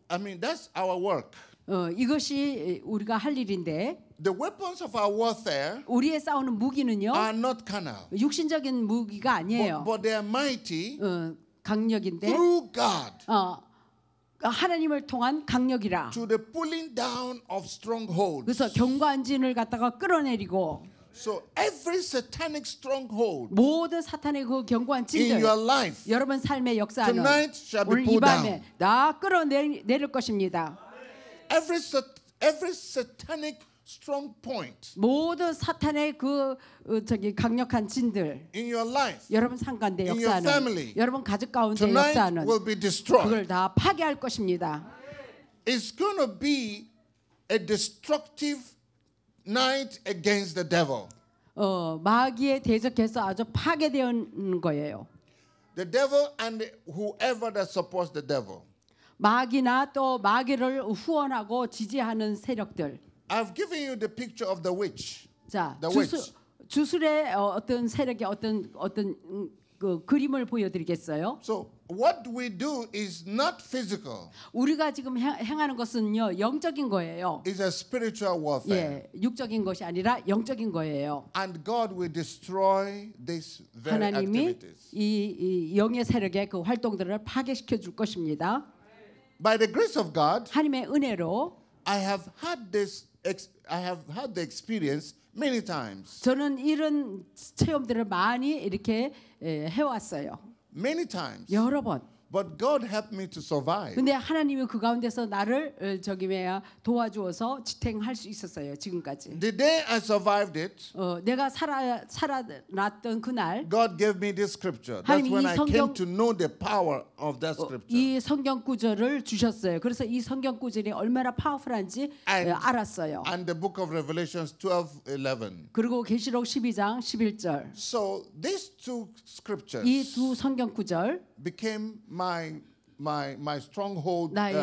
I mean, that's our work. 어, 이것이 우리가 할 일인데 The weapons of our warfare 우리의 싸우는 무기는요 are not carnal, 육신적인 무기가 아니에요. but, but they are mighty 어, 강력인데 through God 어, 하나님을 통한 강력이라. to the pulling down of strongholds. 그래서 경관진을 갖다가 끌어내리고 So every satanic stronghold 모든 사탄의 그 견고한 in 찐들 your life 여러분 삶의 역사는 tonight shall be 오늘 이 pulled down. 밤에 다 끌어내릴 것입니다. every, every satanic strong point 모든 사탄의 그 저기 강력한 진들 in your life, 여러분 상관대 in your family, 여러분 가족 가운데 tonight will be destroyed. 그걸 다 파괴할 것입니다. It's going to be a destructive night against the devil. 어, 마귀에 대적해서 아주 파괴되는 거예요. The devil and whoever that supports the devil. 마귀나 또 마귀를 후원하고 지지하는 세력들. I've given you the picture of the witch. 자, the 주술, witch. 주술의 어떤 세력의 어떤 어떤 그 그림을 보여드리겠어요. So what we do is not physical. 우리가 지금 행하는 것은요 영적인 거예요. It's a spiritual warfare. 예, 육적인 것이 아니라 영적인 거예요. And God will destroy these very 하나님이 activities. 이, 이 영의 세력의 그 활동들을 파괴시켜 줄 것입니다. By the grace of God, 하나님의 은혜로 I have had this I have had the experience many times. 저는 이런 체험들을 많이 이렇게 해 왔어요. Many times. 여러 번. But God helped me to survive. 근데 하나님이 그 가운데서 나를 저기 뭐야 도와주어서 지탱할 수 있었어요 지금까지. The day I survived it. 어, 내가 살아 살아났던 그날. God gave me this scripture. That's when I came to know the power of that scripture. 이 성경 구절을 주셨어요. 그래서 이 성경 구절이 얼마나 파워풀한지 and, 알았어요. And the book of Revelations 12:11. 그리고 계시록 12장 11절. So these two scriptures. 이두 성경 구절. became my my my stronghold 나의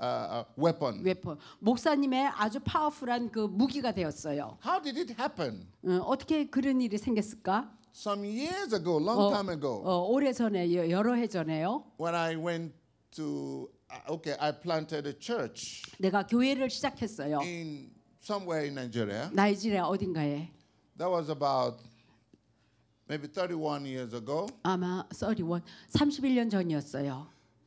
uh, uh, weapon. 웨폰 목사님의 아주 파워풀한 그 무기가 되었어요. How did it happen? 어, 어떻게 그런 일이 생겼을까? Some years ago, long 어, time ago. 어, 오래 전에 여러 해 전에요. When I went to okay, I planted a church. 내가 교회를 시작했어요. In somewhere in Nigeria. 나이지리아 어딘가에. That was about maybe 31 years ago. 아마 31, 31년 전이었어요.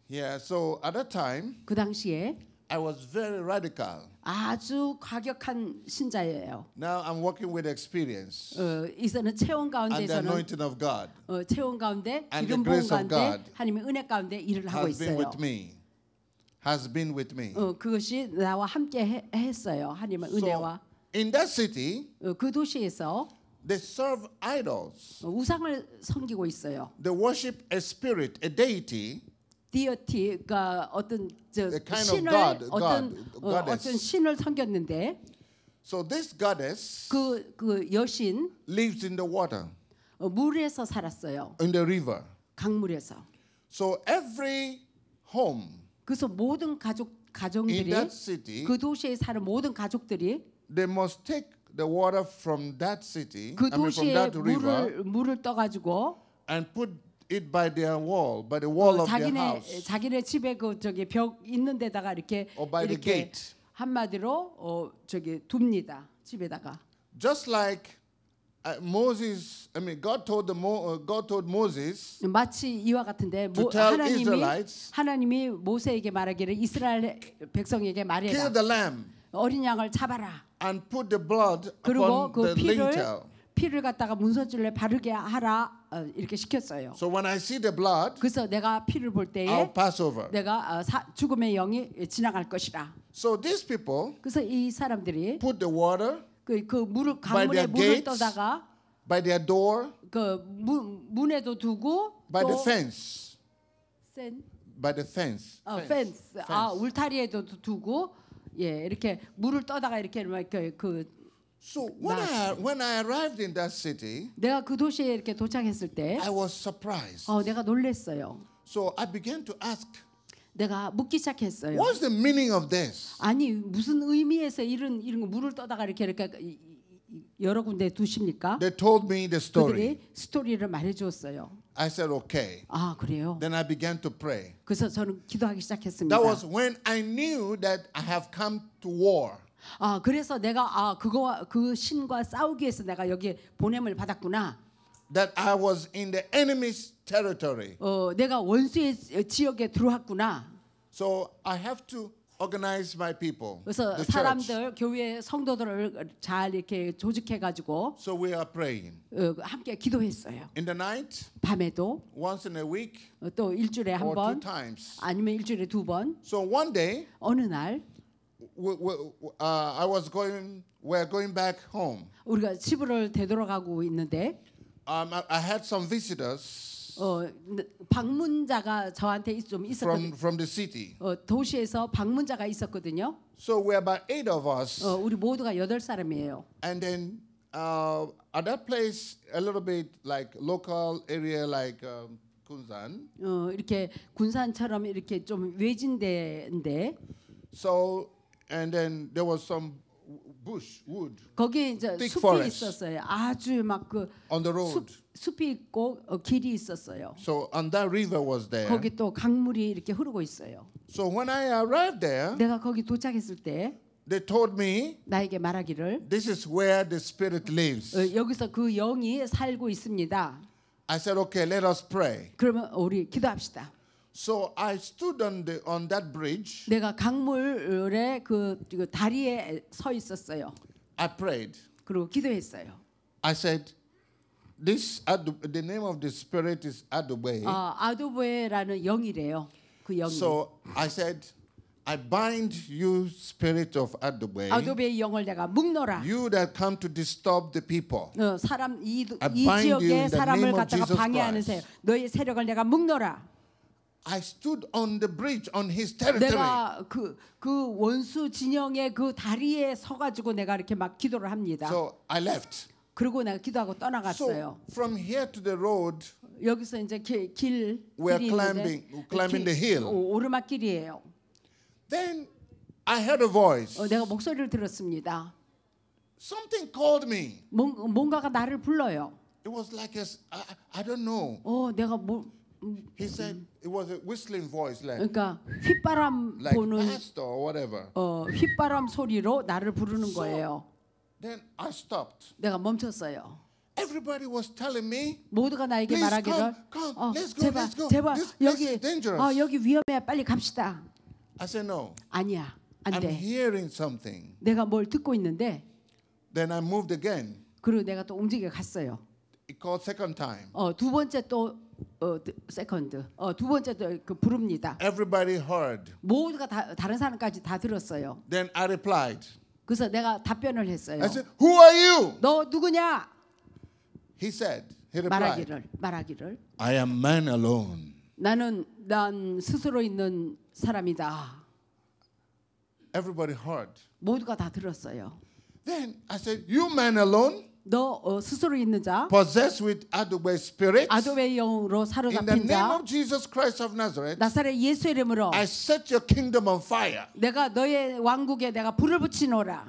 Yeah, so at that time, 그 당시에 I was very radical. 아주 과격한 신자예요. Now I'm working with experience. 어, 이제는 체험 And the anointing of God 어, 체험 가운데 And 기름 부음 가운데 하나님의 은혜 가운데 일을 하고 has been with me. Has been with me. 어, 그것이 나와 함께 해, 했어요. 하나님의 So 은혜와 in that city, 어, 그 도시에서 They serve idols. 우상을 섬기고 있어요. They worship a spirit, a deity. 디어티 그러니까 어떤 저 신을 어떤 어떤 신을 섬겼는데 So this goddess 그, 그 여신 lives in the water. 어, 물에서 살았어요. In the river. 강물에서. So every home 그래서 모든 가족 가정들이 in that city, 그 도시에 사는 모든 가족들이 they must take the water from that city, 그 I mean from 도시에 that river, 물을 물을 떠가지고 and put it by their wall, by the wall 어, of their 자기네 house, 자기네 집에 그 저기 벽 있는 데다가 이렇게 or by the 이렇게 gate. 한마디로 어 저기 둡니다 집에다가 Just like uh, Moses, I mean, God told the Mo, uh, God told Moses 마치 이와 같은데 모, to tell 하나님이 Israelites, 하나님이 모세에게 말하기를 이스라엘 백성에게 kill 말해라 the lamb. 어린 양을 잡아라 and put the blood upon 그리고 그 the 피를 lintel. 피를 갖다가 문서줄에 바르게 하라 어, 이렇게 시켰어요. So when I see the blood, 그래서 내가 피를 볼 I'll 때에 pass over. 내가 어, 사, 죽음의 영이 지나갈 것이라. So these people 그래서 이 사람들이 put the water 그, 그 물을 강물에 their 물을 gates, 떠다가 by their door, 그 문, 문에도 두고 by the 또 fence, 센, by the fence. 어, 펜스, 아 울타리에도 두- 두고 예, 이렇게 물을 떠다가 이렇게 이렇게 그 So when I when I arrived in that city, 내가 그 도시에 이렇게 도착했을 때, I was surprised. 어, 내가 놀랐어요. So I began to ask. 내가 묻기 시작했어요. What's the meaning of this? 아니 무슨 의미에서 이런 이런 거 물을 떠다가 이렇게 이렇게 여러 군데 두십니까? They told me the story. 그들이 스토리를 말해 주었어요. I said okay. 아 그래요? Then I began to pray. 그래서 저는 기도하기 시작했습니다. That was when I knew that I have come to war. 아 그래서 내가 아 그거와 그 신과 싸우기 위해서 내가 여기에 보냄을 받았구나. That I was in the enemy's territory. 어 내가 원수의 지역에 들어왔구나. So I have to organize my people. 그래서 사람들 교회 성도들을 잘 이렇게 조직해 가지고 So we are praying. 어, 함께 기도했어요. In the night, 밤에도 once in a week, 어, 또 일주일에 or 한 two 번 times. 아니면 일주일에 두 번. So one day, 어느 날 we, we, uh, I was going, we're going back home. 우리가 시부를 되돌아가고 있는데 Um, I, I had some visitors 어 방문자가 저한테 좀 있었거든요. From from the city. 어 도시에서 방문자가 있었거든요. So we're about eight of us. 어 우리 모두가 여덟 사람이에요. And then uh, at that place, a little bit like local area, like. Um, 군산. 어 이렇게 군산처럼 이렇게 좀 외진데인데. So and then there was some bush, wood. 거기에 이제 숲이 forest. 있었어요. 아주 막그 숲이 있고 어, 길이 있었어요. So and that river was there. 거기 또 강물이 이렇게 흐르고 있어요. So when I arrived there, 내가 거기 도착했을 때 They told me 나에게 말하기를 This is where the spirit lives. 어, 여기서 그 영이 살고 있습니다. I said, okay, let us pray. 그러면 우리 기도합시다. So I stood on the on that bridge. 내가 강물의 그, 그 다리에 서 있었어요. I prayed. 그리고 기도했어요. I said, this the name of the spirit is Adobe. 아 아도베라는 영이래요. 그 영. So I said. I bind you, spirit of Adobe. 아도베의 영을 내가 묶노라. You that come to disturb the people. 어, 사람 이, 이 지역의 사람을 갖다가 방해하는 세 너의 세력을 내가 묶노라. I stood on the bridge on his territory. 내가 그, 그 원수 진영의 그 다리에 서가지고 내가 이렇게 막 기도를 합니다. So I left. 그리고 내가 기도하고 떠나갔어요. So from here to the road. 여기서 이제 길, 길 We're climbing, climbing the hill. 오르막길이에요. Then I heard a voice. 어, 내가 목소리를 들었습니다. Something called me. 뭔, 뭔가가 나를 불러요. It was like a, I, I don't know. 어, 내가 뭐 He said it was a whistling voice like 그러니까 휘바람 like 보는 pastor or whatever. 어, 휘바람 소리로 나를 부르는 거예요. Then I stopped. 내가 멈췄어요. Everybody was telling me. 모두가 나에게 Please 말하기를 come, come, 어, let's go, 제발 let's go. 제발 this place 여기 is dangerous. 어, 여기 위험해 빨리 갑시다. I said no. 아니야. 안 돼. I'm hearing something. 내가 뭘 듣고 있는데. Then I moved again. 그리고 내가 또 움직여 갔어요. It called second time. 어, 두 번째 또 어, 세컨드 어, 두 번째 그 부릅니다. Everybody heard. 모두가 다, 다른 사람까지 다 들었어요. Then I replied. 그래서 내가 답변을 했어요. I said, Who are you? 너 누구냐? He said. He replied. 말하기를 말하기를. I am man alone. 나는 난 스스로 있는 사람이다. Everybody heard. 모두가 다 들었어요. Then I said, You man alone? 너 어, 스스로 있는 자 possessed with Adobey spirit 아도베의 영으로 사로잡힌 자 in the name of Jesus Christ of Nazareth 나사렛 예수 이름으로 I set your kingdom on fire 내가 너의 왕국에 내가 불을 붙이노라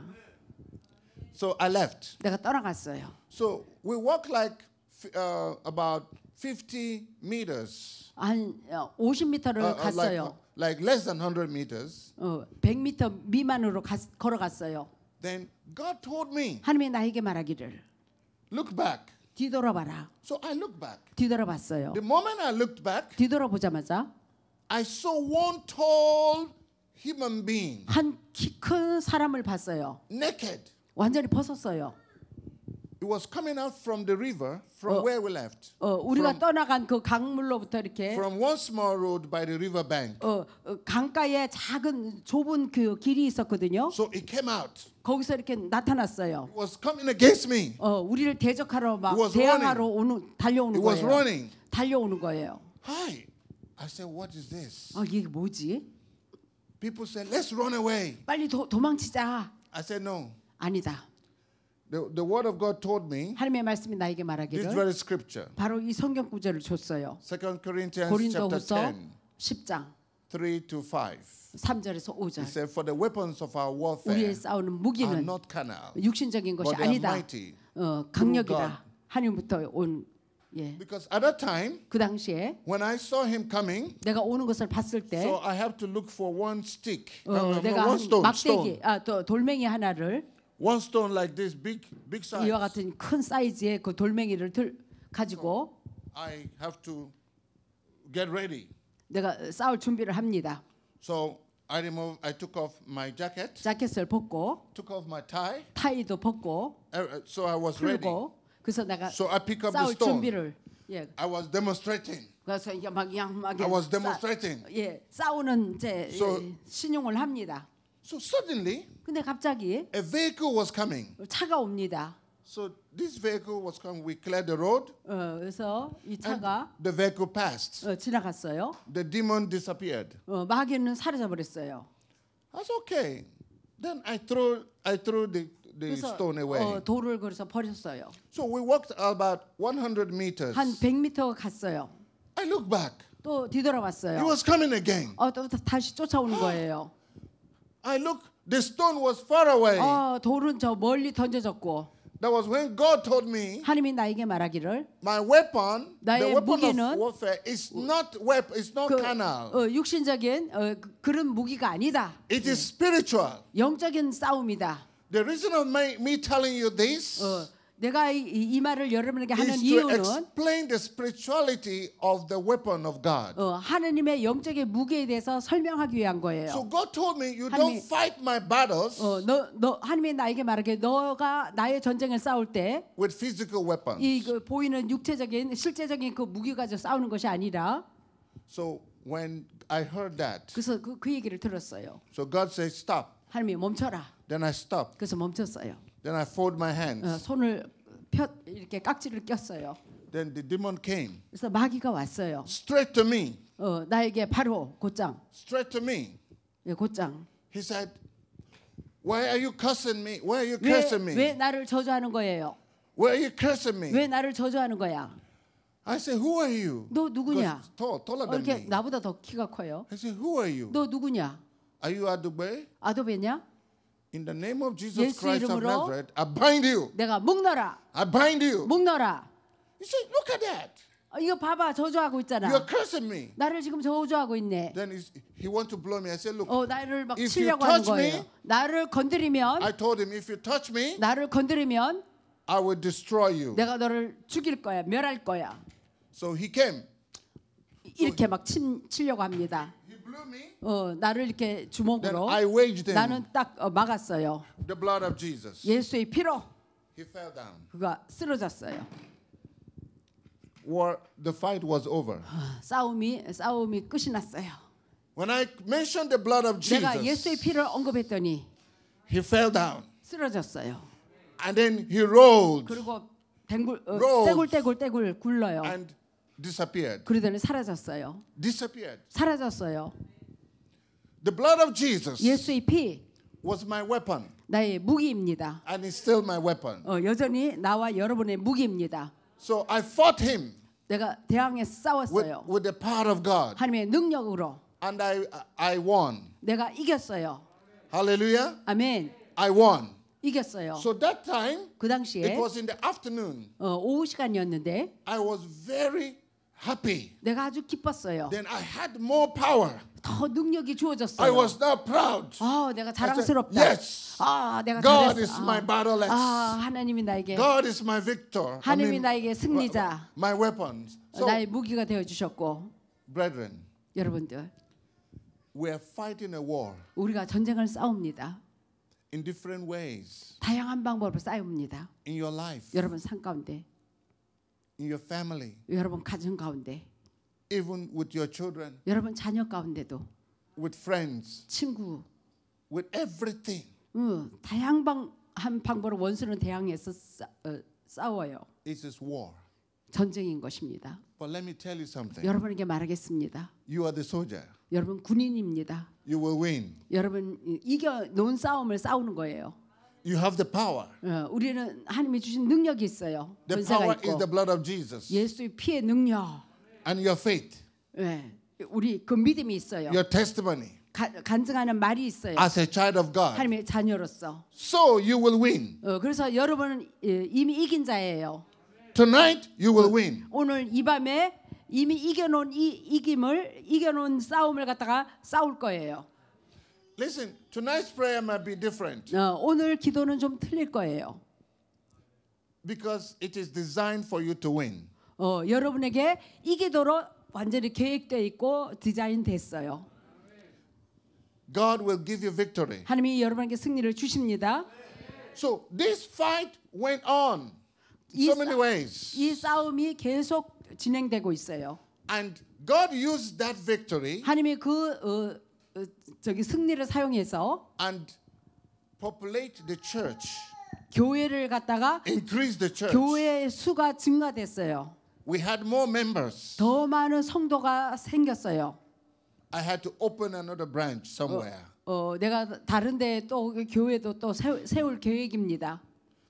So I left 내가 떠나갔어요 So we walk like uh, about 50 meters 한 50m를 uh, 갔어요 like, like less than 100 meters 어, 100m 미만으로 가, 걸어갔어요 Then God told me. 하나님이 나에게 말하기를. Look back. 뒤돌아봐라. So I look back. 뒤돌아봤어요. The moment I looked back. 뒤돌아보자마자. I saw one tall human being. 한 키 큰 사람을 봤어요. Naked. 완전히 벗었어요. It was coming out from the river from 어, where we left. 어, 우리가 from, 떠나간 그 강물로부터 이렇게 From one small road by the river bank. 어, 어 강가에 작은 좁은 그 길이 있었거든요. So it came out. 거기서 이렇게 나타났어요. Was coming against me. 어, 우리를 대적하러 막 was 대항하러 오는 달려오는 it was 거예요. Running. 달려오는 거예요. Hi. I said, what is this? 어, 이게 뭐지? People said, let's run away. 빨리 도, 도망치자. I said, no. 아니다. The, the word of God told me. 하나님의 말씀이 나에게 말하기를. This very scripture. 바로 이 성경 구절을 줬어요. 2 Corinthians chapter 10. 10장. 3 to 5. 3절에서 5절. He said for the weapons of our warfare 우리의 싸우는 무기는 are not carnal, 육신적인 것이 but 아니다. Mighty, 어, 강력이다. 하나님부터 온 예. Because at that time, 그 당시에 when I saw him coming, 내가 오는 것을 봤을 때, so I have to look for one stick, 어, no, 내가 one stone, 막대기, stone. 아, 또 돌멩이 하나를 one stone like this big, big size. 이와 같은 큰 사이즈의 그 돌멩이를 들 가지고, so I have to get ready. 내가 싸울 준비를 합니다. So I removed, I took off my jacket. 자켓을 벗고, took off my tie. 타이도 벗고, so I was ready. 풀고, 그래서 내가 So I pick up the 싸울 stone. 준비를 예. I was demonstrating. 그래서 이제 막 그냥 막 I was demonstrating. 싸, 예, 싸우는 이제 So- 예, 신용을 합니다. So suddenly 근데 갑자기 a vehicle was coming. 차가 옵니다. So this vehicle was coming. We cleared the road. 어, 그래서 이 차가 The vehicle passed. 어, 지나갔어요. The demon disappeared. 어, 마귀는 사라져 버렸어요. That's okay. Then I threw I threw the the stone away. 어, 돌을 그래서 버렸어요. So we walked about 100 meters. 한 100m 갔어요. I look back. 또 뒤돌아봤어요. It was coming again. 어, 또 다시 쫓아오는 거예요. I look. The stone was far away. 어, 돌은 저 멀리 던져졌고. That was when God told me. 하나님이 나에게 말하기를. My weapon, the weapon of warfare is not weapon, it's not 그, carnal. 어, 육신적인 어, 그런 무기가 아니다. It is spiritual. 영적인 싸움이다. The reason of my, me telling you this. 어, 내가 이, 이 말을 여러분에게 하는 is to 이유는 explain the spirituality of the weapon of God. 어, 하느님의 영적의 무기에 대해서 설명하기 위한 거예요. So God told me you 하나님이- don't fight my battles 어, 너, 너 하나님이 나에게 말하게 너가 나의 전쟁을 싸울 with physical weapons. 때이 그 보이는 육체적인 실제적인 그 무기 가지고 싸우는 것이 아니라 So when I heard that, 그래서 그, 그 얘기를 들었어요. so God said stop. 하나님이 멈춰라. Then I stopped. 그래서 멈췄어요. Then I fold my hands. 어, 손을 펴 이렇게 깍지를 꼈어요. Then the demon came. 그래서 마귀가 왔어요. Straight to me. 어, 나에게 바로 곧장. Straight to me. 예, 곧장. He said, "Why are you cursing me? Why are you cursing 왜, me? 왜 나를 저주하는 거예요? Why are you cursing me?" 왜 나를 저주하는 거야? I said, "Who are you?" 너 누구냐? 더 taller 어, than 이렇게 me. 나보다 더 키가 커요. I said, "Who are you?" 너 누구냐? Are you Adobe? 아도베냐? In the name of Jesus 예수 Christ of 이름으로 Nazareth, I bind you. 내가 묶너라. I bind you. 묶너라. You see, look at that. 어, 이거 봐봐 저주하고 있잖아. You are cursing me. 나를 지금 저주하고 있네. Then he's- he want to blow me. I said, look. 어 나를 막 If you 치려고 하는 touch me, 거예요. 나를 건드리면 I told him, if you touch me, 나를 건드리면 I will destroy you. 내가 너를 죽일 거야 멸할 거야. So he came. 이렇게 막 친, 치려고 합니다. 어, 나를 이렇게 주먹으로 I waged them. 나는 딱 어, 막았어요. The blood of Jesus. 예수의 피로 He fell down. 그가 쓰러졌어요. War, the fight was over. 싸움이 싸움이 끝이 났어요. When I mentioned the blood of Jesus, 내가 예수의 피를 언급했더니 he fell down. 쓰러졌어요. And then he rolled. 그리고 댕굴 어, 떼굴 떼굴 떼굴 굴러요. And disappeared. 그러더니 사라졌어요. disappeared. 사라졌어요. The blood of Jesus 예수의 피 was my weapon 나의 무기입니다. and it's still my weapon. 어, 여전히 나와 여러분의 무기입니다. So I fought him 내가 대항에 싸웠어요. with the power of God 하나님의 능력으로 and I, I won. 내가 이겼어요. Hallelujah. 아멘. I won. 이겼어요. So that time, 그 당시에. it was in the afternoon. 어, 오후 시간이었는데 I was very happy. 내가 아주 기뻤어요. Then I had more power. 더 능력이 주어졌어요. I was now proud. 아, 내가 자랑스럽다. I said, yes. 아, 내가 God 잘했어. is 아, my battle axe. 아, 하나님이 나에게. God is my victor. 하나님이 I mean, 나에게 승리자. My weapons. So, 나의 무기가 되어 주셨고. Brethren. 여러분들. We are fighting a war. 우리가 전쟁을 싸웁니다. In different ways. 다양한 방법으로 싸웁니다. In your life. 여러분 삶 가운데. in your family. 여러분 가정 가운데. Even with your children. 여러분 자녀 가운데도. With friends. 친구. With everything. 응, 다양한 방법으로 원수는 대항해서 싸, 어, 싸워요. It's this war. 전쟁인 것입니다. But let me tell you something. 여러분에게 말하겠습니다. You are the soldier. 여러분 군인입니다. You will win. 여러분 이겨 놓은 싸움을 싸우는 거예요. You have the power. 어, 우리는 하나님이 주신 능력이 있어요. The power 있고. is the blood of Jesus. 예수의 피의 능력. And your faith. 예, 우리 그 믿음이 있어요. Your testimony. 가, 간증하는 말이 있어요. As a child of God. 하나님의 자녀로서. So you will win. 어, 그래서 여러분은 예, 이미 이긴 자예요. Tonight you will win. 오늘 이 밤에 이미 이겨놓은 이 이김을 이겨놓은 싸움을 갖다가 싸울 거예요. Listen, tonight's prayer might be different. 어, 오늘 기도는 좀 틀릴 거예요. Because it is designed for you to win. 어, 여러분에게 이 기도로 완전히 계획돼 있고 디자인됐어요. God will give you victory. 하나님이 여러분에게 승리를 주십니다. So this fight went on in so many ways. 이 싸움이 계속 진행되고 있어요. And God used that victory. 하나님이 그 어, 저기 승리를 사용해서 and populate the church. 교회를 갖다가 increase the church. 교회의 수가 증가됐어요. We had more members. 더 많은 성도가 생겼어요. I had to open another branch somewhere. 어, 어 내가 다른데 또 교회도 또 세울, 세울 계획입니다.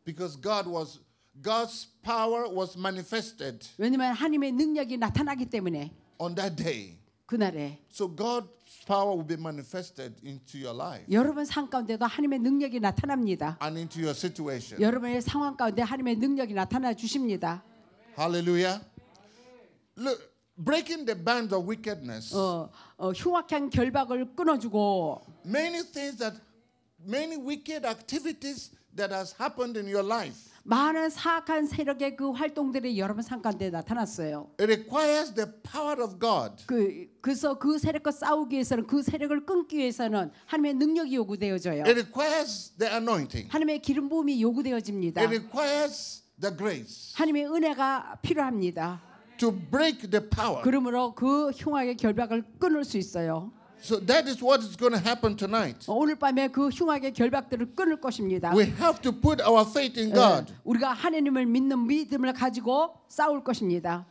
Because God was God's power was manifested. 왜냐면 하나님의 능력이 나타나기 때문에. On that day. 그날에 So God's power will be manifested into your life 여러분 삶 가운데도 하나님의 능력이 나타납니다. and into your situation. 여러분의 상황 가운데 하나님의 능력이 나타나 주십니다. Hallelujah. Look, breaking the bands of wickedness. 어, 어, 흉악한 결박을 끊어주고 Many things that many wicked activities that has happened in your life. 많은 사악한 세력의 그 활동들이 여러분 상관대에 나타났어요. It requires the power of God. 그 그래서 그 세력과 싸우기 위해서는 그 세력을 끊기 위해서는 하나님의 능력이 요구되어져요. It requires the anointing. 하나님의 기름 부음이 요구되어집니다. It requires the grace. 하나님의 은혜가 필요합니다. To break the power. 그러므로 그 흉악의 결박을 끊을 수 있어요. So that is what is going to happen tonight. 오늘 밤에 그 흉악의 결박들을 끊을 것입니다. We have to put our faith in God. 우리가 하나님을 믿는 믿음을 가지고 싸울 것입니다.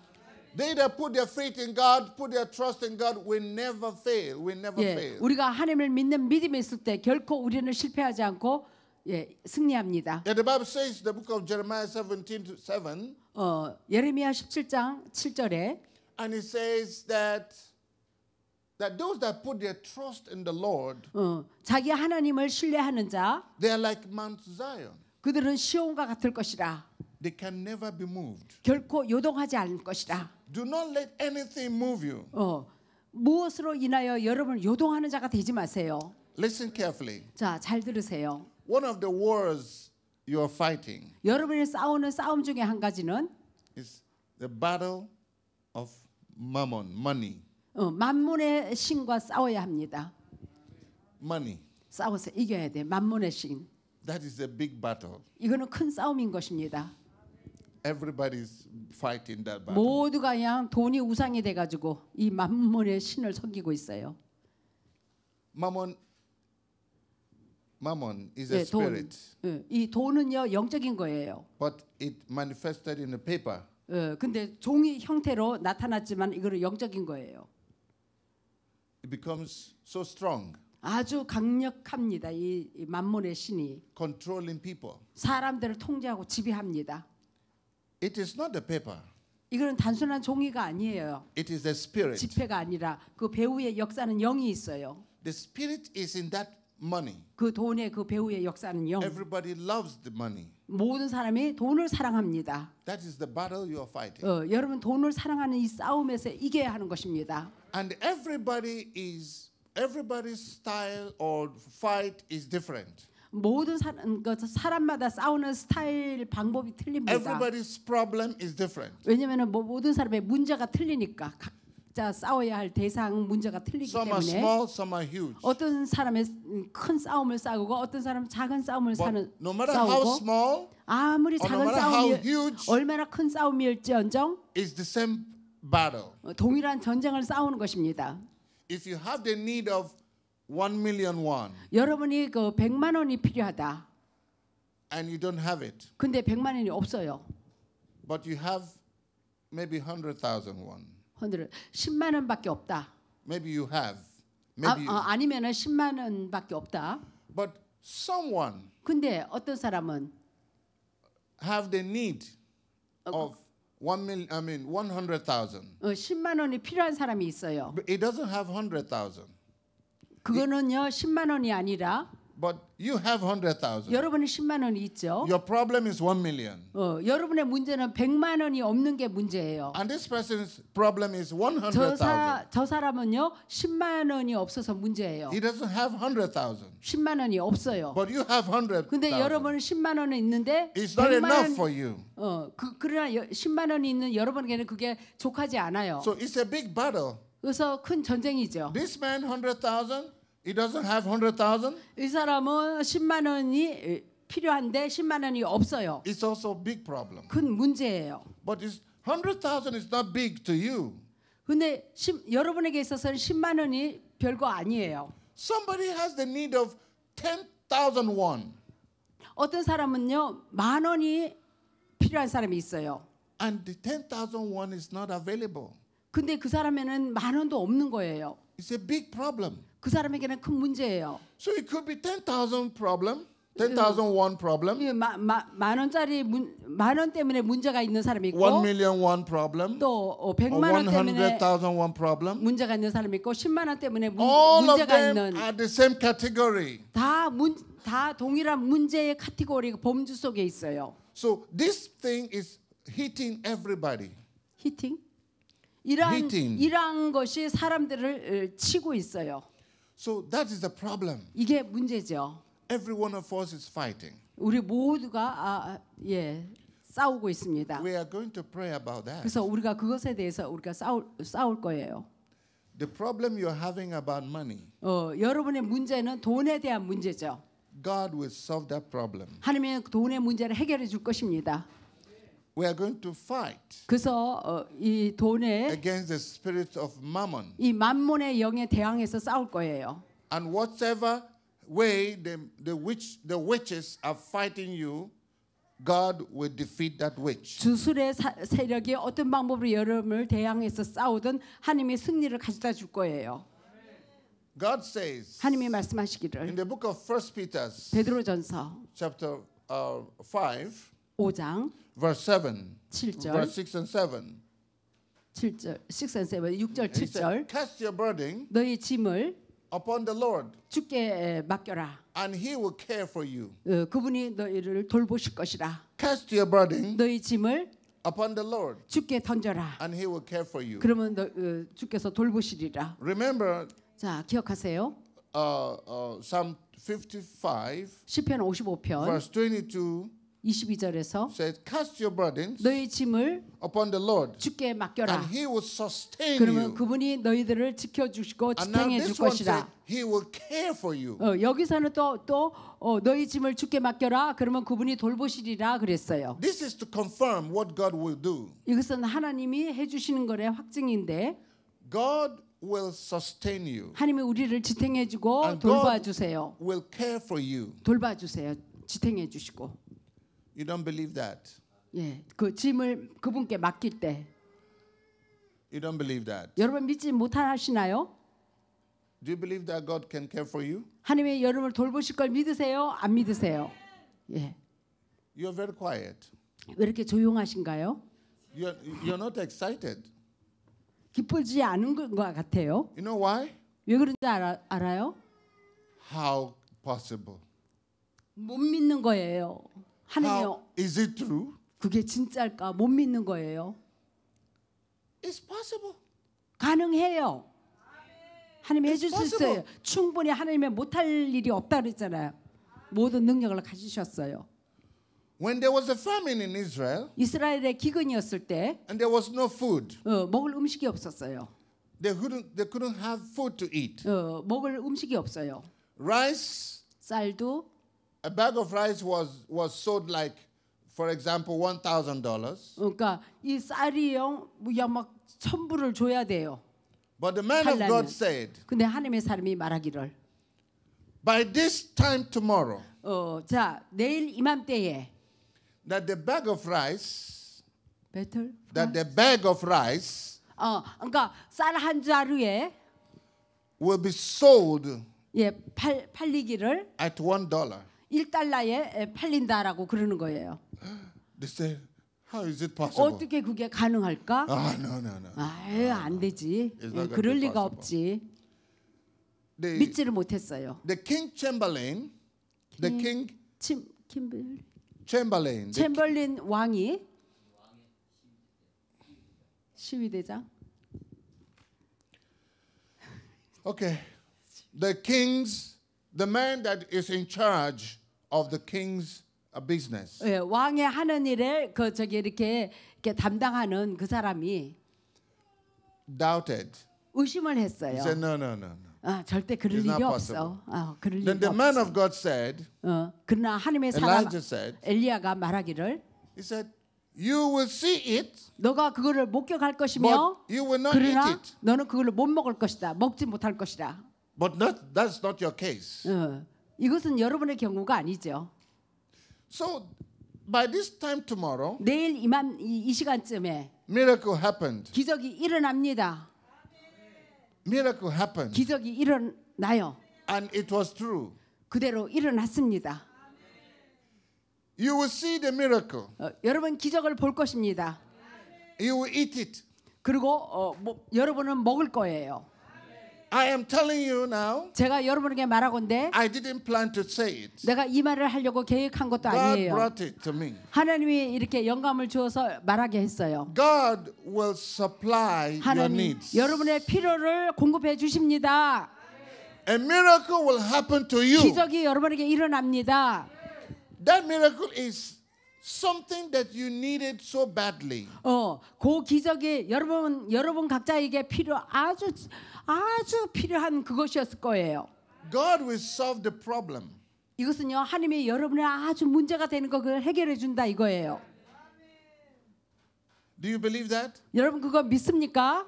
They that put their faith in God, put their trust in God, will never fail. Will never 예, fail. 우리가 하나님을 믿는 믿음이 있을 때 결코 우리는 실패하지 않고 예, 승리합니다. Yeah, the Bible says the book of Jeremiah 17:7. 어, 예레미야 17장 7절에 and it says that That those that put their trust in the Lord, 어, 자기 하나님을 신뢰하는 자, they are like Mount Zion. 그들은 시온과 같을 것이라. They can never be moved. 결코 요동하지 않을 것이라. Do not let anything move you. 어, 무엇으로 인하여 여러분 요동하는 자가 되지 마세요. Listen carefully. 자, 잘 들으세요. One of the wars you are fighting. 여러분이 싸우는 싸움 중에 한 가지는 is the battle of mammon, money. 어, 만문의 신과 싸워야 합니다. Money. 싸워서 이겨야 돼. 만문의 신. That is a big battle. 이거는 큰 싸움인 것입니다. Everybody's fighting that battle. 모두가 그냥 돈이 우상이 돼 가지고 이 만문의 신을 섬기고 있어요. m a m m is 네, 돈. spirit. 네, 이 돈은요 영적인 거예요. But it manifested in a paper. 예, 근데 종이 형태로 나타났지만 이거는 영적인 거예요. it becomes so strong. 아주 강력합니다. 이, 이 만몬의 신이 controlling people. 사람들을 통제하고 지배합니다. It is not the paper. 이거는 단순한 종이가 아니에요. It is the spirit. 지폐가 아니라 그 배우의 역사는 영이 있어요. The spirit is in that money. 그 돈의 그 배우의 역사는 영. Everybody loves the money. 모든 사람이 돈을 사랑합니다. That is the battle you are fighting. 어, 여러분 돈을 사랑하는 이 싸움에서 이겨야 하는 것입니다. And everybody is everybody's style or fight is different. 모든 사, 사람마다 싸우는 스타일 방법이 틀립니다. Everybody's problem is different. 왜냐면은 뭐 모든 사람의 문제가 틀리니까 각자 싸워야 할 대상 문제가 틀리기 some 때문에 are small, some are huge. 어떤 사람의 큰 싸움을 싸우고 어떤 사람 작은 싸움을 But 사는 no matter 싸우고 how small, 아무리 작은 no 싸움이 얼마나 큰 싸움일지언정 is the same battle. 동일한 전쟁을 싸우는 것입니다. If you have the need of 1 million won. 여러분이 그 100만 원이 필요하다. And you don't have it. 근데 100만 원이 없어요. But you have maybe 100,000 won. 100, 10만 원밖에 없다. Maybe you have. Maybe 아, 어, 아니면은 10만 원밖에 없다. But someone 근데 어떤 사람은 have the need of 1 million, I mean 100,000. 어, 10만 원이 필요한 사람이 있어요. But he doesn't have 100,000. 그거는요 10만 원이 아니라 But you have 100,000. 여러분은 10만 원이 있죠. Your problem is 1 million. 어, 여러분의 문제는 100만 원이 없는 게 문제예요. And this person's problem is 100,000. 저, 사, 저 사람은요. 10만 원이 없어서 문제예요. He doesn't have 100,000. 10만 원이 없어요. But you have 100,000. 근데 여러분은 10만 원은 있는데 It's not enough 원, for you. 어, 그, 그러나 10만 원이 있는 여러분에게는 그게 족하지 않아요. So it's a big battle. 그래서 큰 전쟁이죠. This man 100,000 It doesn't have 100,000. 이 사람은 10만 원이 필요한데 10만 원이 없어요. It's also a big problem. 큰 문제예요. But it's 100,000 is not big to you. 근데 10, 여러분에게 있어서는 10만 원이 별거 아니에요. Somebody has the need of 10,000 won. 어떤 사람은요. 만 원이 필요한 사람이 있어요. And the 10,000 won is not available. 근데 그 사람에는 만 원도 없는 거예요. It's a big problem. 그 사람에게는 큰 문제예요. So it could be 10,000 problem. 10,000 one problem. 만 원짜리 만 원 때문에 문제가 있는 사람이 있고 1 million one problem. 또 100만 원 때문에 100,000 one problem. 문제가 있는 사람이 있고 10만 원 때문에 문, All 문제가 of them 있는 are the same category. 다문다 동일한 문제의 카테고리 범주 속에 있어요. So this thing is hitting everybody. hitting 이러한, hitting. 이러한 것이 사람들을 치고 있어요. So that is the problem. 이게 문제죠. Every one of us is fighting. 우리 모두가 아, 예 싸우고 있습니다. We are going to pray about that. 그래서 우리가 그것에 대해서 우리가 싸울 싸울 거예요. The problem you're having about money. 어 여러분의 문제는 돈에 대한 문제죠. God will solve that problem. 하나님은 돈의 문제를 해결해 줄 것입니다. we are going to fight 그래서 어, 이 돈에 against the spirit of mammon. 이 만몬의 영에 대항해서 싸울 거예요. And whatever way the, the, witch, the witches are fighting you, God will defeat that witch. 주술의 사, 세력이 어떤 방법으로 여러분을 대항해서 싸우든 하나님이 승리를 가져다 줄 거예요. God says 하나님이 말씀하시기를 in the book of 1 Peter 베드로전서 chapter uh, 5 5장 verse 7. 7절. verse 6 and 7. 7절 6 and 7 6절 7절 Cast your burden 너희 짐을 upon the Lord 주께 맡겨라. And he will care for you. 그분이 너희를 돌보실 것이라. Cast your burden 너희 짐을 upon the Lord. 주께 던져라. And he will care for you. 그러면 너, 어, 주께서 돌보시리라. Remember 자, 기억하세요. Uh, uh, Psalm 55 시편 55편 verse 22 22절에서 says, Cast your burdens 너희 짐을 upon the Lord, 주께 맡겨라. and He will sustain 그러면 you. 그분이 너희들을 지켜주시고 And now 지탱해 줄 this one says, 것이다. He will care for you. 어, 여기서는 또또 어, 너희 짐을 주께 맡겨라. 그러면 그분이 돌보시리라 그랬어요. This is to confirm what God will do. 이것은 하나님이 해주시는 거래 확증인데 God will sustain you. 하나님이 우리를 지탱해주고 And God 돌봐주세요. will care for you. 돌봐주세요. 지탱해주시고 You don't believe that. 예, 그 짐을 그분께 맡길 때 You don't believe that. 여러분 믿지 못하시나요? Do you believe that God can care for you? 하나님이 여러분을 돌보실 걸 믿으세요? 안 믿으세요? 예. You're very quiet. 왜 이렇게 조용하신가요? You're, you're not excited. 기쁘지 않은 것 같아요. You know why? 왜 그런지 알아, 알아요? How possible? 못 믿는 거예요. 하나님이 is it true? 그게 진짜일까 못 믿는 거예요. It's possible. 가능해요. 하나님이 해줄 수 있어요. 충분히 하나님의 못할 일이 없다 그랬잖아요. 모든 능력을 가지셨어요. When there was a famine in Israel, 이스라엘에 기근이었을 때, and there was no food, 어, 먹을 음식이 없었어요. They couldn't, they couldn't have food to eat. 어, 먹을 음식이 없어요. Rice, 쌀도 a bag of rice was, was sold like, for example, $1,000. 그러니까 이 쌀이요, 약막 천불을 줘야 돼요. But the man of God said, 근데 하나님의 사람이 말하기를 By this time tomorrow, 어, 자, 내일 이맘때에 that the bag of rice better that the bag of rice 어, 그러니까 쌀한 자루에 will be sold 예, 팔, 팔리기를 at one dollar 1달러에 팔린다라고 그러는 거예요. They said, How is it possible? 어떻게 그게 가능할까? Ah, no, no, no. 아유, 안 되지. 예, 그럴 리가 없지. They, 믿지를 못했어요. The king chamberlain, the king 침, 킴블 챔벌린 챔벌린 왕이 시위대장 Okay. The king's the man that is in charge of the king's business. 예, 왕의 하는 일을 그 저기 이렇게 이렇게 담당하는 그 사람이 doubted. 의심을 했어요. He said, no, no, no, no. 아, 절대 그럴 일이 없어. 아, 그럴 일이 없어. Then the man of God said. 어, 그러나 하나님의 사람 엘리야가 말하기를. He said, you will see it. 너가 그거를 목격할 것이며. But you will not 그러나 eat it. 너는 그걸 못 먹을 것이다. 먹지 못할 것이라. But that, that's not your case. 어, 이것은 여러분의 경우가 아니죠. So by this time tomorrow, 내일 이맘 이, 이 시간쯤에 miracle happened. 기적이 일어납니다. Miracle happened. 기적이 일어나요. And it was true. 그대로 일어났습니다. You will see the miracle. 어, 여러분 기적을 볼 것입니다. You will eat it. 그리고 어, 뭐, 여러분은 먹을 거예요. I am telling you now. 제가 여러분에게 말하건대. I didn't plan to say it. 내가 이 말을 하려고 계획한 것도 God 아니에요. brought it to me. 하나님이 이렇게 영감을 주어서 말하게 했어요. God will supply your needs. 여러분의 필요를 공급해 주십니다. A miracle will happen to you. 기적이 여러분에게 일어납니다. That miracle is something that you needed so badly. 어, 그 기적이 여러분 여러분 각자에게 필요 아주 아주 필요한 그것이었을 거예요. God will solve the problem. 이것은요 하나님이 여러분의 아주 문제가 되는 것을 해결해 준다 이거예요. Do you believe that? 여러분 그거 믿습니까?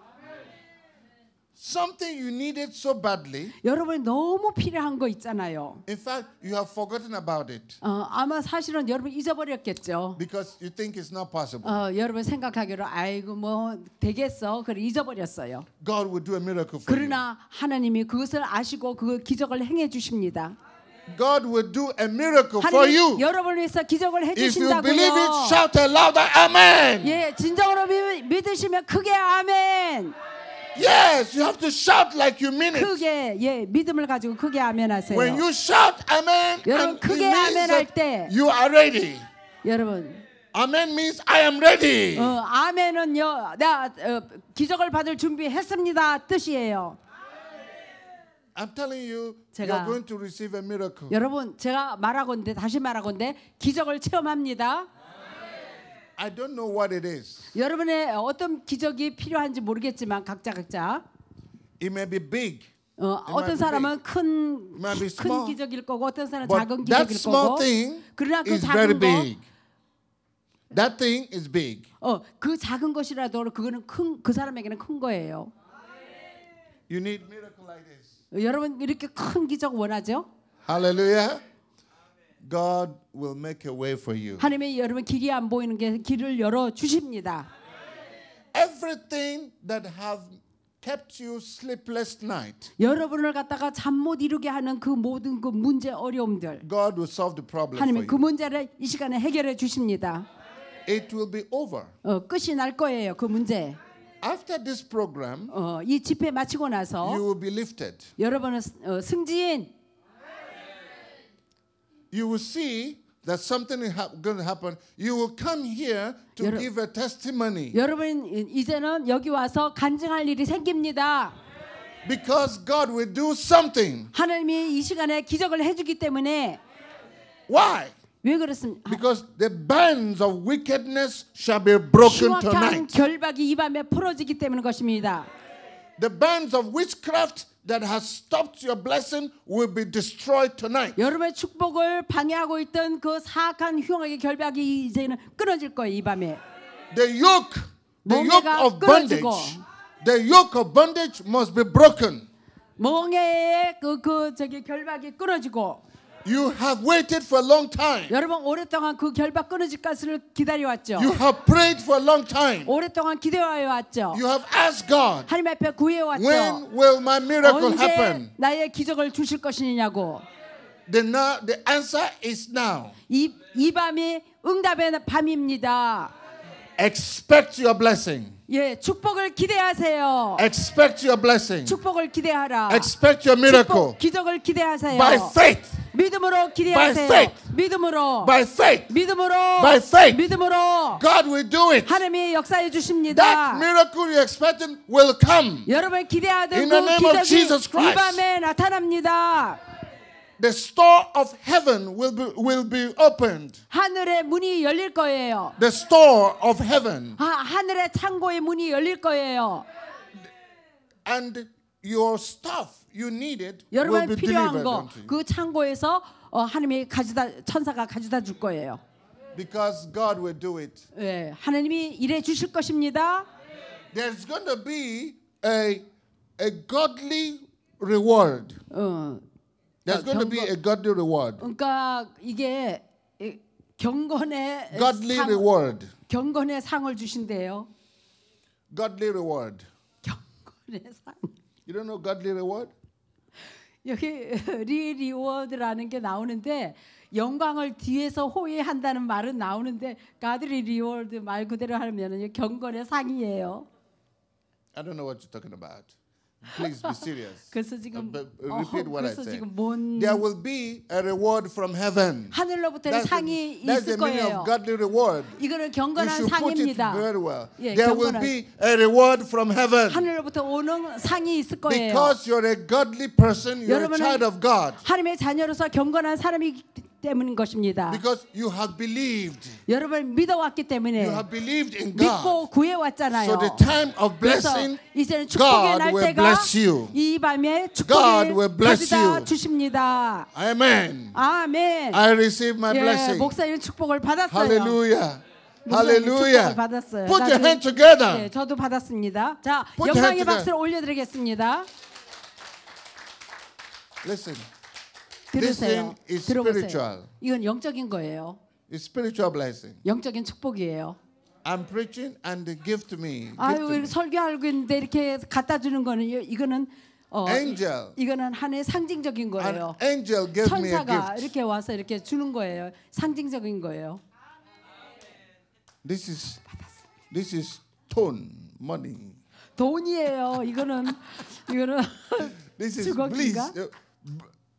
something you needed so badly. 여러분이 너무 필요한 거 있잖아요. In fact, you have forgotten about it. 어, 아마 사실은 여러분 잊어버렸겠죠. Because you think it's not possible. 어, 여러분 생각하기로 아이고 뭐 되겠어. 그걸 잊어버렸어요. God will do a miracle for 그러나 you. 하나님이 그것을 아시고 그 기적을 행해 주십니다. God will do a miracle for you. 여러분을 위해서 기적을 해 주신다고요. If you believe it, shout a louder amen. 예, 진정으로 믿, 믿으시면 크게 아멘. 아멘. Yes, you have to shout like you mean it. 크게 예 믿음을 가지고 크게 아멘하세요. When you shout amen, 여러분 크게 아멘할 때 you are ready. 여러분 Amen means I am ready. 어, 아멘은요, 나 어, 기적을 받을 준비했습니다 뜻이에요. I'm telling you, 제가, you're going to receive a miracle. 여러분, 제가 말하건데 다시 말하건데 기적을 체험합니다. I don't know what it is. 여러분의 어떤 기적이 필요한지 모르겠지만 각자 각자. It may be big. 어, 어떤 사람은 큰 큰 기적일 거고 어떤 사람은 작은 기적일 거고. 그러나 그 작은 거 That thing is big. 어, 그 작은 것이라도 그거는 큰 그 사람에게는 큰 거예요. You need miracle like this. 여러분 이렇게 큰 기적 원하죠? 할렐루야. God will make a way for you. 하나님이 여러분 길이 안 보이는 게 길을 열어 주십니다. Everything that have kept you sleepless night. 여러분을 갖다가 잠 못 이루게 하는 그 모든 그 문제 어려움들. God will solve the problem 하나님 그 문제를 이 시간에 해결해 주십니다. It will be over. 어, 끝이 날 거예요 그 문제. After this program, 어, 이 집회 마치고 나서 you will be lifted. 여러분은 어, 승진 you will see that something is going to happen. You will come here to 여러, give a testimony. 여러분 이제는 여기 와서 간증할 일이 생깁니다. Because God will do something. 하나님이 이 시간에 기적을 해주기 때문에. Why? 왜 그렇습니까? Because the bands of wickedness shall be broken tonight. 결박이 이 밤에 풀어지기 때문 것입니다. The bands of witchcraft that has stopped your blessing will be destroyed tonight. 여러분의 축복을 방해하고 있던 그 사악한 흉악의 결박이 이제는 끊어질 거예요 이 밤에. The yoke, the yoke of 끊어지고. bondage, the yoke of bondage must be broken. 멍에의 그, 그 저기 결박이 끊어지고. You have waited for a long time. 여러분 오랫동안 그 결박 끊어질 것을 기다려왔죠. You have prayed for a long time. 오랫동안 기대해왔죠. You have asked God. 하나님 앞에 구해왔죠. When will my miracle 언제 happen? 나의 기적을 주실 것이냐고. The, now, the answer is now. 이, 이 밤이 응답의 밤입니다. Expect your blessing. 예, 축복을 기대하세요. Expect your blessing. 축복을 기대하라. Expect your miracle. 축복, 기적을 기대하세요. By faith. 믿음으로 기대하세요. By faith. 믿음으로. By faith. 믿음으로. By faith. 믿음으로. God will do it. 하나님이 역사해 주십니다. That miracle you expecting will come. 여러분 기대하던 그 기적이 이 밤에 나타납니다. The store of heaven will be, will be opened. 하늘의 문이 열릴 거예요. The store of heaven. 아 하늘의 창고의 문이 열릴 거예요. And your stuff you needed 여러분 will be 필요한 거그 창고에서 어, 하나님이 가져다 천사가 가져다 줄 거예요. Because God will do it. 예, 하나님이 일해 주실 것입니다. There's going to be a a godly reward. 어, There's going to be a godly reward. 그러니까 이게 경건의 godly 상, reward. 경건의 상을 주신대요. Godly reward. 경건의 상. You don't know godly reward? 여기 리리워드라는 게 나오는데 영광을 뒤에서 호위한다는 말은 나오는데 가드리 리워드 말 그대로 하면은 경건의 상이에요. I don't know what you're talking about. Please be serious. repeat what I said. There will be a reward from heaven. that's 상이 the, 있을 거예요. godly reward. 이거는 경건한 상입니다. Put it very well. 예, there will be a reward from heaven. 하늘로부터 오는 상이 있을 거예요. Because you're a godly person, you're a child of God. 하나님의 자녀로서 경건한 사람이 때문인 것입니다. Because you have believed. 여러분 믿어왔기 때문에 you have believed in God. 믿고 구해왔잖아요. So the time of blessing, 이제는 축복의 God 날 will 때가 bless you. 이 밤에 God will bless you. 주십니다. Amen. 아멘. I receive my 예, blessing. 목사님 축복을 받았어요. Hallelujah. 할렐루야. 받았어요. Put your hand together. 네, 저도 받았습니다. 자, Put 영광의 박수를 올려드리겠습니다. Listen. 들으세요. 들어보세요. 이건 영적인 거예요. It's spiritual blessing. 영적인 축복이에요. I'm preaching and they give to me. 아유 설교하고 있는데 이렇게 갖다 주는 거는 이거는 어, angel. 이, 이거는 하나의 상징적인 거예요. An angel gave 천사가 me a gift. 이렇게 와서 이렇게 주는 거예요. 상징적인 거예요. This is this is tone money. 돈이에요. 이거는 이거는 this is bliss.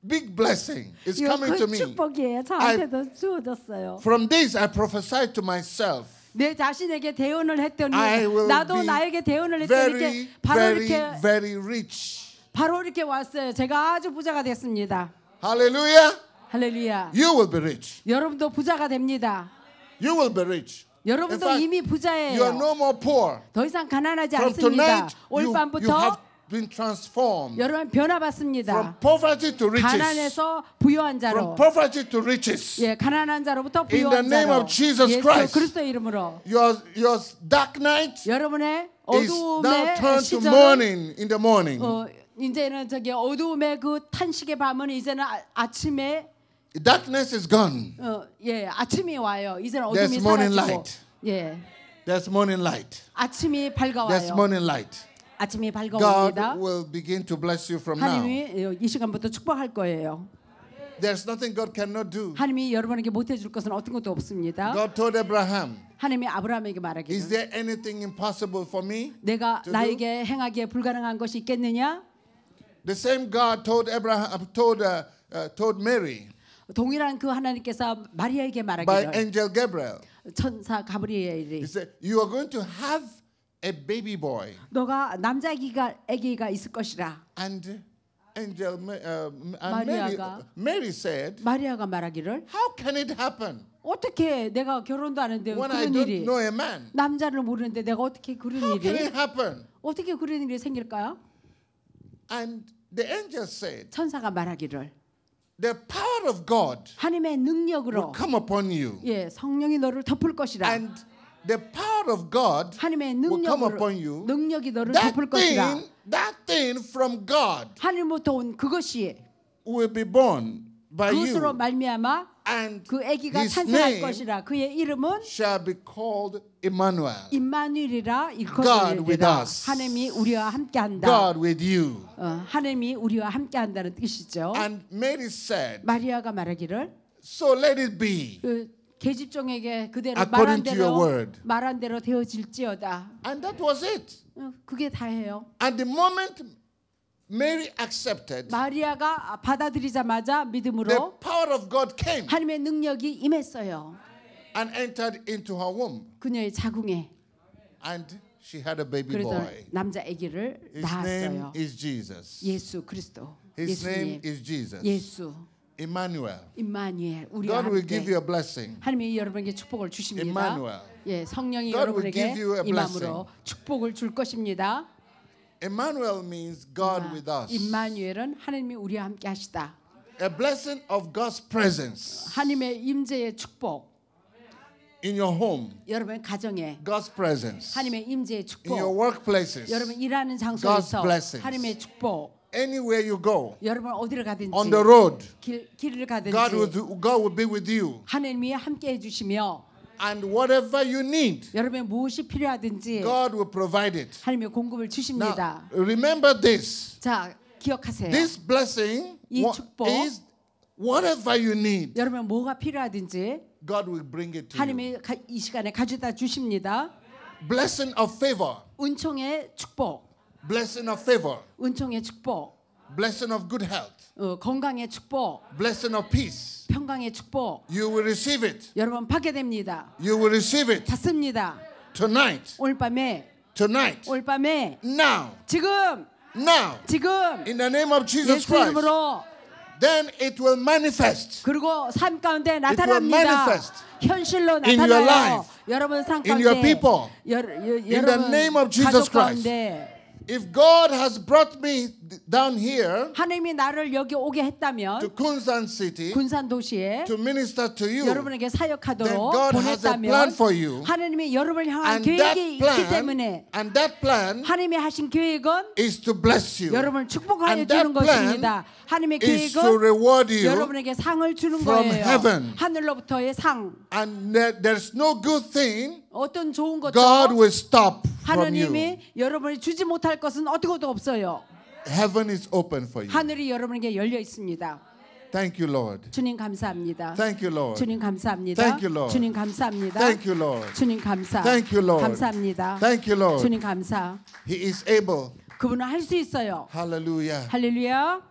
big blessing is coming to me. 축복이에요. 저한테도 I, 주어졌어요. From this I prophesied to myself. 내 자신에게 대언을 했더니 나도 나에게 대언을 했더니 very, 바로 very, 이렇게 very rich. 바로 이렇게 왔어요. 제가 아주 부자가 됐습니다. 할렐루야. 할렐루야. You will be rich. 여러분도 부자가 됩니다. You will be rich. 여러분도 fact, 이미 부자예요. You are no more poor. 더 이상 가난하지 From 않습니다. Tonight, 올 밤부터 you, you have been transformed 여러분 변화받습니다. from poverty to riches. 가난에서 부유한 From poverty to riches. 예, 가난한 자로부터 the name of Jesus 예수 Christ. 그리스도 이름으로 Your, your dark night 여러분의 is now 어두움의 turned to morning in the morning. 어, 이제는 저기 어두움의 그 탄식의 밤은 이제는 아, 아침에 Darkness is gone. 어, 예, 아침이 와요. 이제는 어둠이 There's morning light. 예, There's morning light. 아침이 밝아와요. There's morning light. 아침이 밝아옵니다. God will begin to bless you from now. 하나님이 이 시간부터 축복할 거예요. There's nothing God cannot do. 하나님이 여러분에게 못해 줄 것은 어떤 것도 없습니다. God told Abraham. 하나님이 아브라함에게 말하기를 Is there anything impossible for me? 내가 나에게 do? 행하기에 불가능한 것이 있겠느냐? The same God told Abraham told uh, uh, told Mary. 동일한 그 하나님께서 마리아에게 말하기를 By angel Gabriel. 천사 가브리엘이 He said, you are going to have a baby boy. 너가 남자기가 아기가 있을 것이라. And angel uh, Mary, Mary said. 마리아가 말하기를. How can it happen? 어떻게 내가 결혼도 안 했는데 When 그런 일이 know a man, 남자를 모르는데 내가 어떻게 그런 how 일이 can it happen? 어떻게 그런 일이 생길까요? And the angel said, 천사가 말하기를 The power of God 하나님의 능력으로 will come upon you. 예, 성령이 너를 덮을 것이라. And the power of God 하나님의 will come upon you. 능력이 너를 that 덮을 것이라. Thing, that thing from God 하늘부터 온 그것이 will be born by 그것으로 you. 말미암아 and 그 아기가 탄생할 것이라. 그의 이름은 shall be called Emmanuel. 임마누엘이라 일컬으리라. 하나님이 우리와 함께한다. God with you. 어, 하나님이 우리와 함께한다는 뜻이죠. And Mary said. 마리아가 말하기를. So let it be. 그, 계집종에게 그대로 말한 대로 말한 대로 되어질지어다. And that was it. 그게 다예요. And the moment Mary accepted, 마리아가 받아들이자마자 믿음으로 the power of God came. 하나님의 능력이 임했어요. And entered into her womb. 그녀의 자궁에. And she had a baby boy. 남자 아기를 낳았어요. His name is Jesus. 예수 그리스도. His 예수님. name is Jesus. 예수. Emmanuel. Emmanuel. 우리와 God will give you a blessing. 하나님이 여러분에게 축복을 주십니다. Emmanuel. 예, 성령이 God 여러분에게 임함으로 축복을 줄 것입니다. Emmanuel means God with us. 임마누엘은 하나님이 우리와 함께 하시다. A blessing of God's presence. 하나님의 임재의 축복. In your home. 여러분 가정에 God's presence. 하나님의 임재의 축복. In your workplaces. 여러분 일하는 장소에서 God's blessings. 하나님의 축복. anywhere you go, 여러분 어디를 가든지 on the road, 길, 길을 가든지 God will, God will be with you. 하나님이 함께해 주시며 And whatever you need, 여러분 무엇이 필요하든지 God will provide it. 하나님이 공급을 주십니다. Now, remember this. 자 기억하세요. This blessing 이 축복 is whatever you need. 여러분 뭐가 필요하든지 God will bring it to 하나님이 가, 이 시간에 가져다 주십니다. Blessing of favor. 은총의 축복. blessing of favor, 은총의 축복, blessing of good health, 어, 건강의 축복, blessing of peace. 평강의 축복. You will receive it. 여러분 받게 됩니다. You will receive it 받습니다. tonight. 오늘 밤에, Tonight. 오늘 밤에, Now. 지금, Now. 지금 In the name of Jesus Christ. 이름으로 Then it will manifest. 그리고 삶 가운데 나타납니다. manifest 현실로 in your 나타나요. life, 여러분 삶 in your people, 여, 여, in the name of Jesus 가족 Christ. 가운데 if God has brought me down here 하나님이 나를 여기 오게 했다면 to 군산 city 군산 도시에 to minister to you 여러분에게 사역하도록 then God has a plan for you 하나님이 여러분을 향한 계획이 있기 때문에 and that plan 하나님이 하신 계획은 is to bless you 여러분을 축복하여 주는 것입니다. 하나님의 계획은 여러분에게 상을 주는 거예요. heaven. 하늘로부터의 상. And there's no good thing 어떤 좋은 것도 God will stop 하나님이 여러분이 주지 못할 것은 어떻게도 없어요. Heaven is open for you. 하늘이 여러분에게 열려 있습니다. Thank you, Lord. 주님 감사합니다. Thank you, Lord. 주님 감사합니다. Thank you, Lord. 주님 감사합니다. Thank you, Lord. 주님 감사. Thank you, Lord. 감사합니다. Thank you, Lord. 주님 감사. He is able. 그분은 할 수 있어요. 할렐루야. 할렐루야.